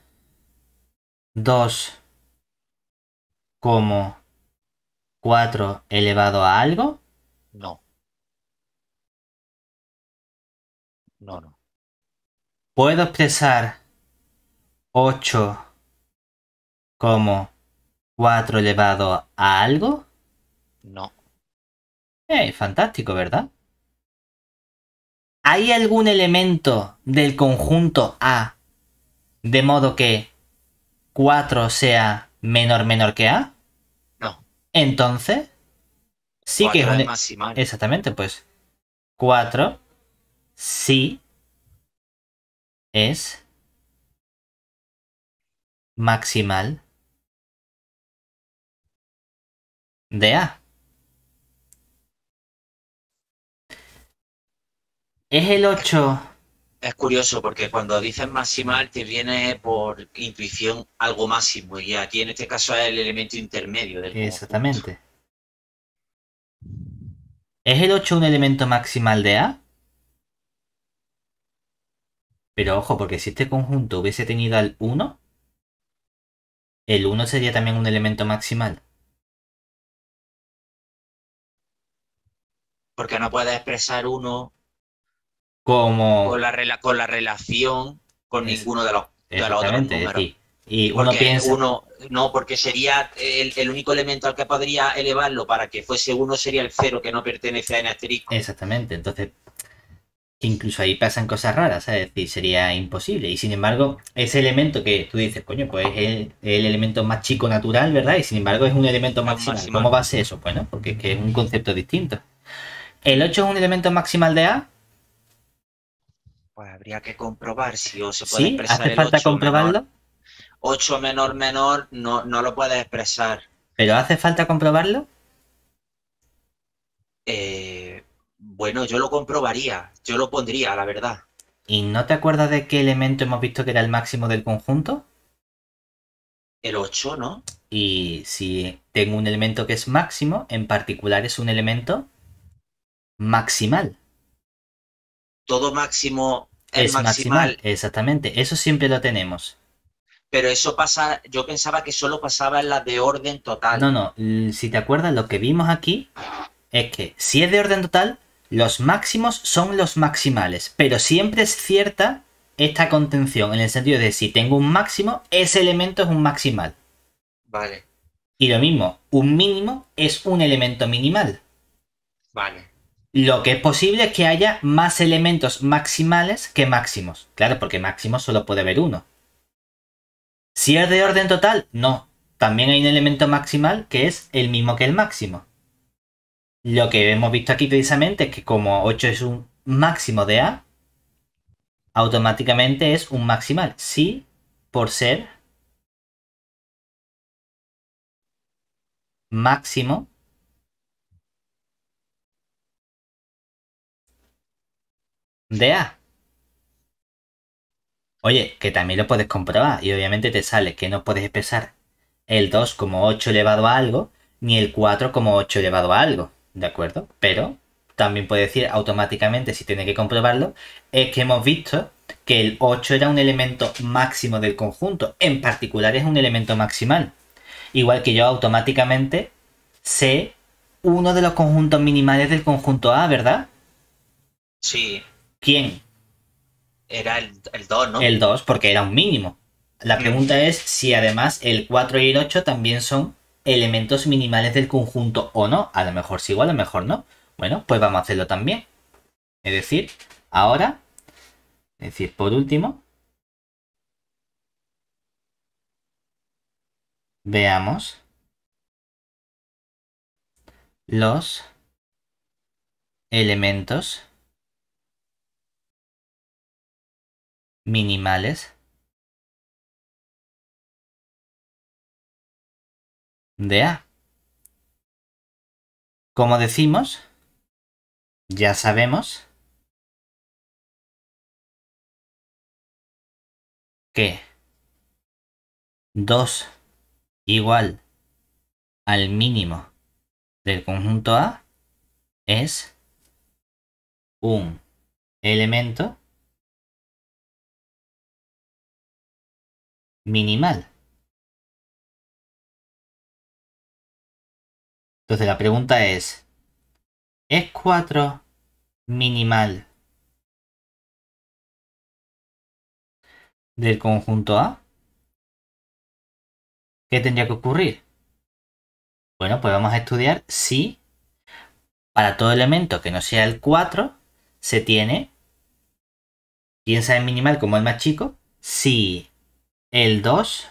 2 como 4 elevado a algo? No. No, no. Puedo expresar 8 como 4 elevado a algo? No. Eh, fantástico, ¿verdad? ¿Hay algún elemento del conjunto A de modo que 4 sea menor menor que A? Entonces, sí que es un... Maximal. Exactamente, pues. 4 sí es maximal de A. ¿Es el 8 es curioso porque cuando dices maximal te viene por intuición algo máximo y aquí en este caso es el elemento intermedio del Exactamente. ¿Es el 8 un elemento maximal de A? Pero ojo, porque si este conjunto hubiese tenido al 1, el 1 sería también un elemento maximal. Porque no puedes expresar 1 con la, rela con la relación con ninguno de los, de otros números. Y uno porque piensa... Uno, no, porque sería el, único elemento al que podría elevarlo para que fuese uno sería el cero que no pertenece a n asterisco. Exactamente, entonces incluso ahí pasan cosas raras, Es decir, sería imposible. Y sin embargo, ese elemento que tú dices, coño, pues es el, elemento más chico natural, ¿verdad? Y sin embargo es un elemento máximo ¿Cómo va a ser eso? Bueno, pues porque es que es un concepto distinto. El 8 es un elemento maximal de A, pues habría que comprobar si o se puede ¿Sí? ¿Hace falta comprobarlo? 8 menor menor no, no lo puedes expresar. ¿Pero hace falta comprobarlo? Eh, bueno, yo lo comprobaría, yo lo pondría, la verdad. ¿Y no te acuerdas de qué elemento hemos visto que era el máximo del conjunto? El 8, ¿no? Y si tengo un elemento que es máximo, en particular es un elemento maximal todo máximo es, es maximal. Exactamente, eso siempre lo tenemos. Pero eso pasa, yo pensaba que solo pasaba en la de orden total. No, no, si te acuerdas, lo que vimos aquí es que si es de orden total, los máximos son los maximales, pero siempre es cierta esta contención, en el sentido de si tengo un máximo, ese elemento es un maximal. Vale. Y lo mismo, un mínimo es un elemento minimal. Vale. Lo que es posible es que haya más elementos maximales que máximos. Claro, porque máximo solo puede haber uno. Si es de orden total, no. También hay un elemento maximal que es el mismo que el máximo. Lo que hemos visto aquí precisamente es que como 8 es un máximo de A, automáticamente es un maximal. Sí, por ser máximo De A. Oye, que también lo puedes comprobar y obviamente te sale que no puedes expresar el como 8 elevado a algo ni el como 4 8 elevado a algo, ¿de acuerdo? Pero también puede decir automáticamente, si tiene que comprobarlo, es que hemos visto que el 8 era un elemento máximo del conjunto, en particular es un elemento maximal. Igual que yo automáticamente sé uno de los conjuntos minimales del conjunto A, ¿verdad? Sí. ¿Quién? Era el, 2, ¿no? El 2, porque era un mínimo. La mm. pregunta es si además el 4 y el 8 también son elementos minimales del conjunto o no. A lo mejor sí o a lo mejor no. Bueno, pues vamos a hacerlo también. Es decir, ahora, es decir, por último, veamos los elementos minimales de A. Como decimos, ya sabemos que 2 igual al mínimo del conjunto A es un elemento minimal. Entonces la pregunta es, ¿es 4 minimal del conjunto A? ¿Qué tendría que ocurrir? Bueno, pues vamos a estudiar si para todo elemento que no sea el 4 se tiene, piensa en minimal como el más chico, si el 2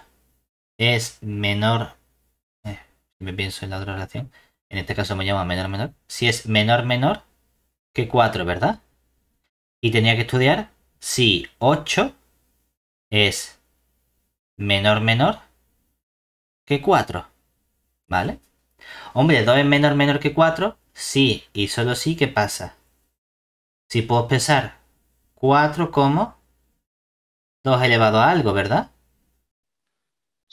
es menor, eh, si me pienso en la otra relación, en este caso me llama menor menor, si es menor menor que 4, ¿verdad? Y tenía que estudiar si 8 es menor menor que 4, ¿vale? Hombre, 2 es menor menor que 4, sí, y solo sí, ¿qué pasa? Si puedo pensar 4 como 2 elevado a algo, ¿verdad?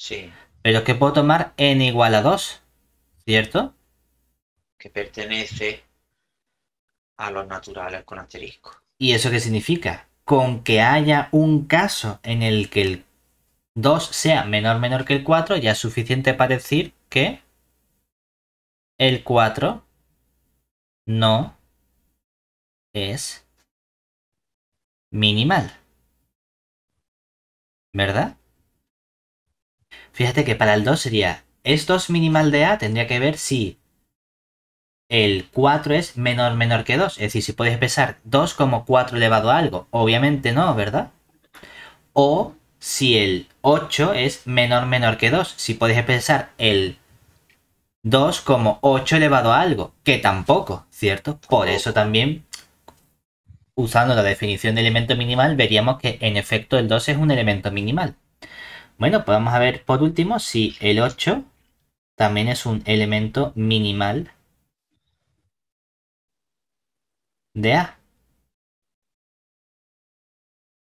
Sí. Pero es que puedo tomar n igual a 2, ¿cierto? Que pertenece a los naturales con asterisco. ¿Y eso qué significa? Con que haya un caso en el que el 2 sea menor o menor que el 4, ya es suficiente para decir que el 4 no es minimal. ¿Verdad? Fíjate que para el 2 sería, es 2 minimal de A, tendría que ver si el 4 es menor menor que 2. Es decir, si puedes expresar 2 como 4 elevado a algo. Obviamente no, ¿verdad? O si el 8 es menor menor que 2. Si puedes expresar el 2 como 8 elevado a algo. Que tampoco, ¿cierto? Por eso también, usando la definición de elemento minimal, veríamos que en efecto el 2 es un elemento minimal. Bueno, podemos pues ver por último si el 8 también es un elemento minimal de A.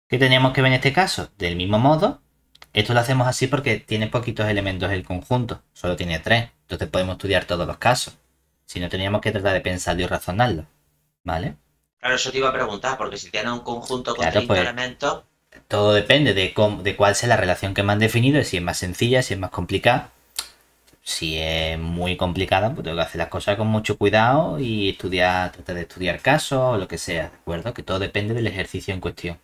¿Qué tenemos que ver en este caso? Del mismo modo, esto lo hacemos así porque tiene poquitos elementos el conjunto, solo tiene tres, entonces podemos estudiar todos los casos. Si no, teníamos que tratar de pensarlo y razonarlo, ¿vale? Claro, eso te iba a preguntar, porque si tiene un conjunto con claro, pues elementos, todo depende de, de cuál sea la relación que me han definido, si es más sencilla, si es más complicada. Si es muy complicada, pues tengo que hacer las cosas con mucho cuidado y estudiar, tratar de estudiar casos o lo que sea, ¿de acuerdo? Que todo depende del ejercicio en cuestión.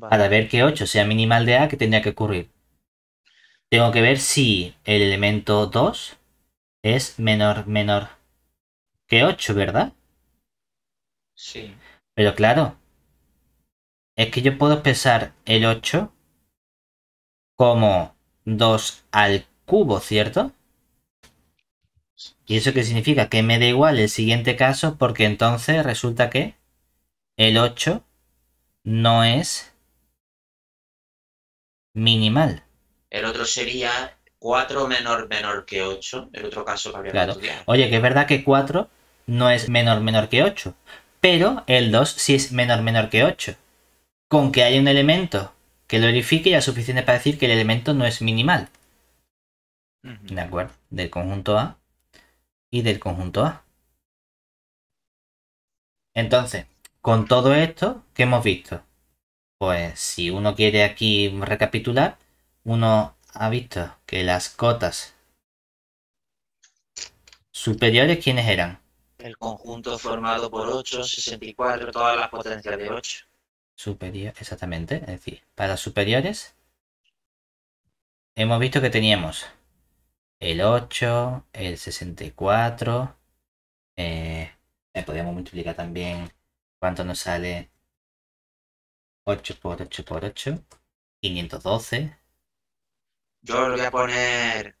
Para ver que 8 sea minimal de A, ¿qué tendría que ocurrir? Tengo que ver si el elemento 2 es menor, menor que 8, ¿verdad? Sí. Pero claro, es que yo puedo pesar el 8 como 2 al cubo, ¿cierto? ¿Y eso qué significa? Que me da igual el siguiente caso porque entonces resulta que el 8 no es minimal. El otro sería 4 menor menor que 8, el otro caso que había claro. Oye, que es verdad que 4 no es menor menor que 8, pero el 2 sí es menor menor que 8 con que haya un elemento que lo verifique ya es suficiente para decir que el elemento no es minimal. ¿De acuerdo? Del conjunto A y del conjunto A. Entonces, con todo esto que hemos visto, pues si uno quiere aquí recapitular, uno ha visto que las cotas superiores, ¿quiénes eran? El conjunto formado por 8, 64, todas las potencias de 8. Superior, exactamente. Es decir, para superiores hemos visto que teníamos el 8, el 64. Eh, eh podríamos multiplicar también cuánto nos sale 8 por 8 por 8. 512. Yo lo voy a poner...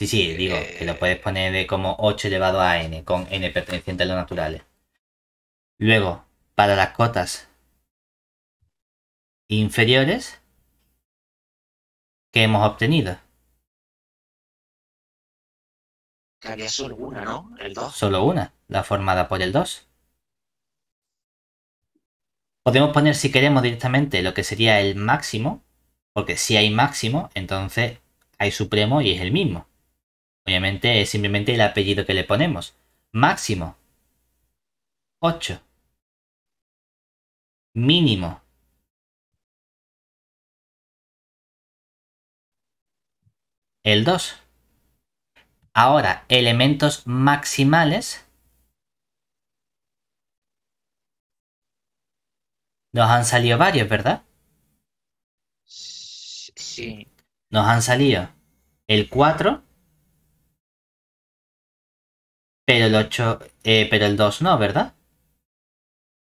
Sí, sí, digo, que lo eh, puedes poner de como 8 elevado a n, con n perteneciente a los naturales. Luego, para las cotas inferiores que hemos obtenido. solo una, ¿no? El 2. Solo una, la formada por el 2. Podemos poner, si queremos, directamente lo que sería el máximo, porque si hay máximo, entonces hay supremo y es el mismo. Obviamente es simplemente el apellido que le ponemos. Máximo. 8 mínimo el 2. Ahora, elementos maximales nos han salido varios, ¿verdad? Sí. Nos han salido el 4, pero el 8, eh, pero el 2 no, ¿verdad?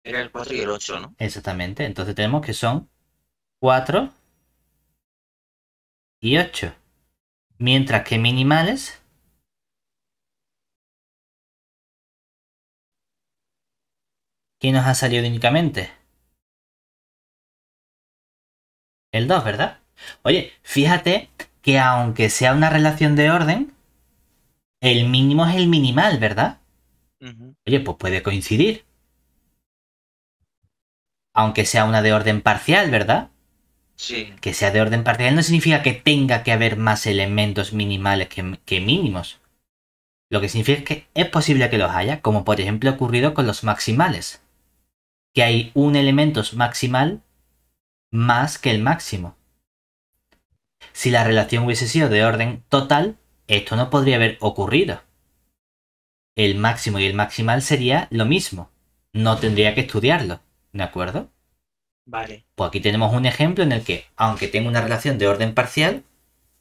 Era el 4 y el 8, ¿no? Exactamente. Entonces tenemos que son 4 y 8. Mientras que minimales ¿Qué nos ha salido únicamente? El 2, ¿verdad? Oye, fíjate que aunque sea una relación de orden, el mínimo es el minimal, ¿verdad? Oye, pues puede coincidir aunque sea una de orden parcial, ¿verdad? Sí. Que sea de orden parcial no significa que tenga que haber más elementos minimales que, mínimos. Lo que significa es que es posible que los haya, como por ejemplo ha ocurrido con los maximales. Que hay un elemento maximal más que el máximo. Si la relación hubiese sido de orden total, esto no podría haber ocurrido. El máximo y el maximal sería lo mismo. No tendría que estudiarlo. ¿De acuerdo? Vale. Pues aquí tenemos un ejemplo en el que, aunque tenga una relación de orden parcial,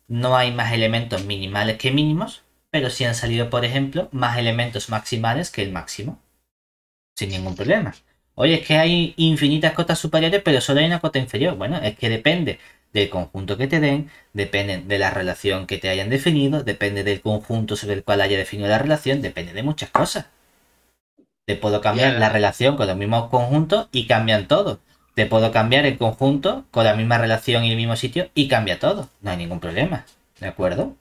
no hay más elementos minimales que mínimos, pero sí han salido, por ejemplo, más elementos maximales que el máximo. Sin ningún problema. Oye, es que hay infinitas cotas superiores, pero solo hay una cota inferior. Bueno, es que depende del conjunto que te den, depende de la relación que te hayan definido, depende del conjunto sobre el cual haya definido la relación, depende de muchas cosas. Te puedo cambiar la relación con los mismos conjuntos y cambian todo. Te puedo cambiar el conjunto con la misma relación y el mismo sitio y cambia todo. No hay ningún problema. ¿De acuerdo?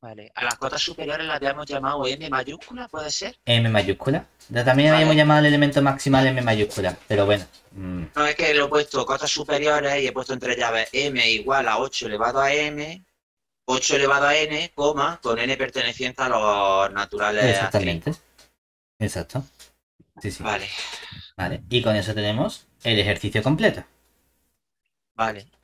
Vale. A las cotas superiores las habíamos llamado M mayúscula, ¿puede ser? M mayúscula. También habíamos llamado el elemento maximal M mayúscula, pero bueno. Mm. No, es que lo he puesto cotas superiores y he puesto entre llaves M igual a 8 elevado a M, 8 elevado a N, coma, con N perteneciente a los naturales. Exactamente. Exacto. Vale. Vale. Y con eso tenemos el ejercicio completo. Vale.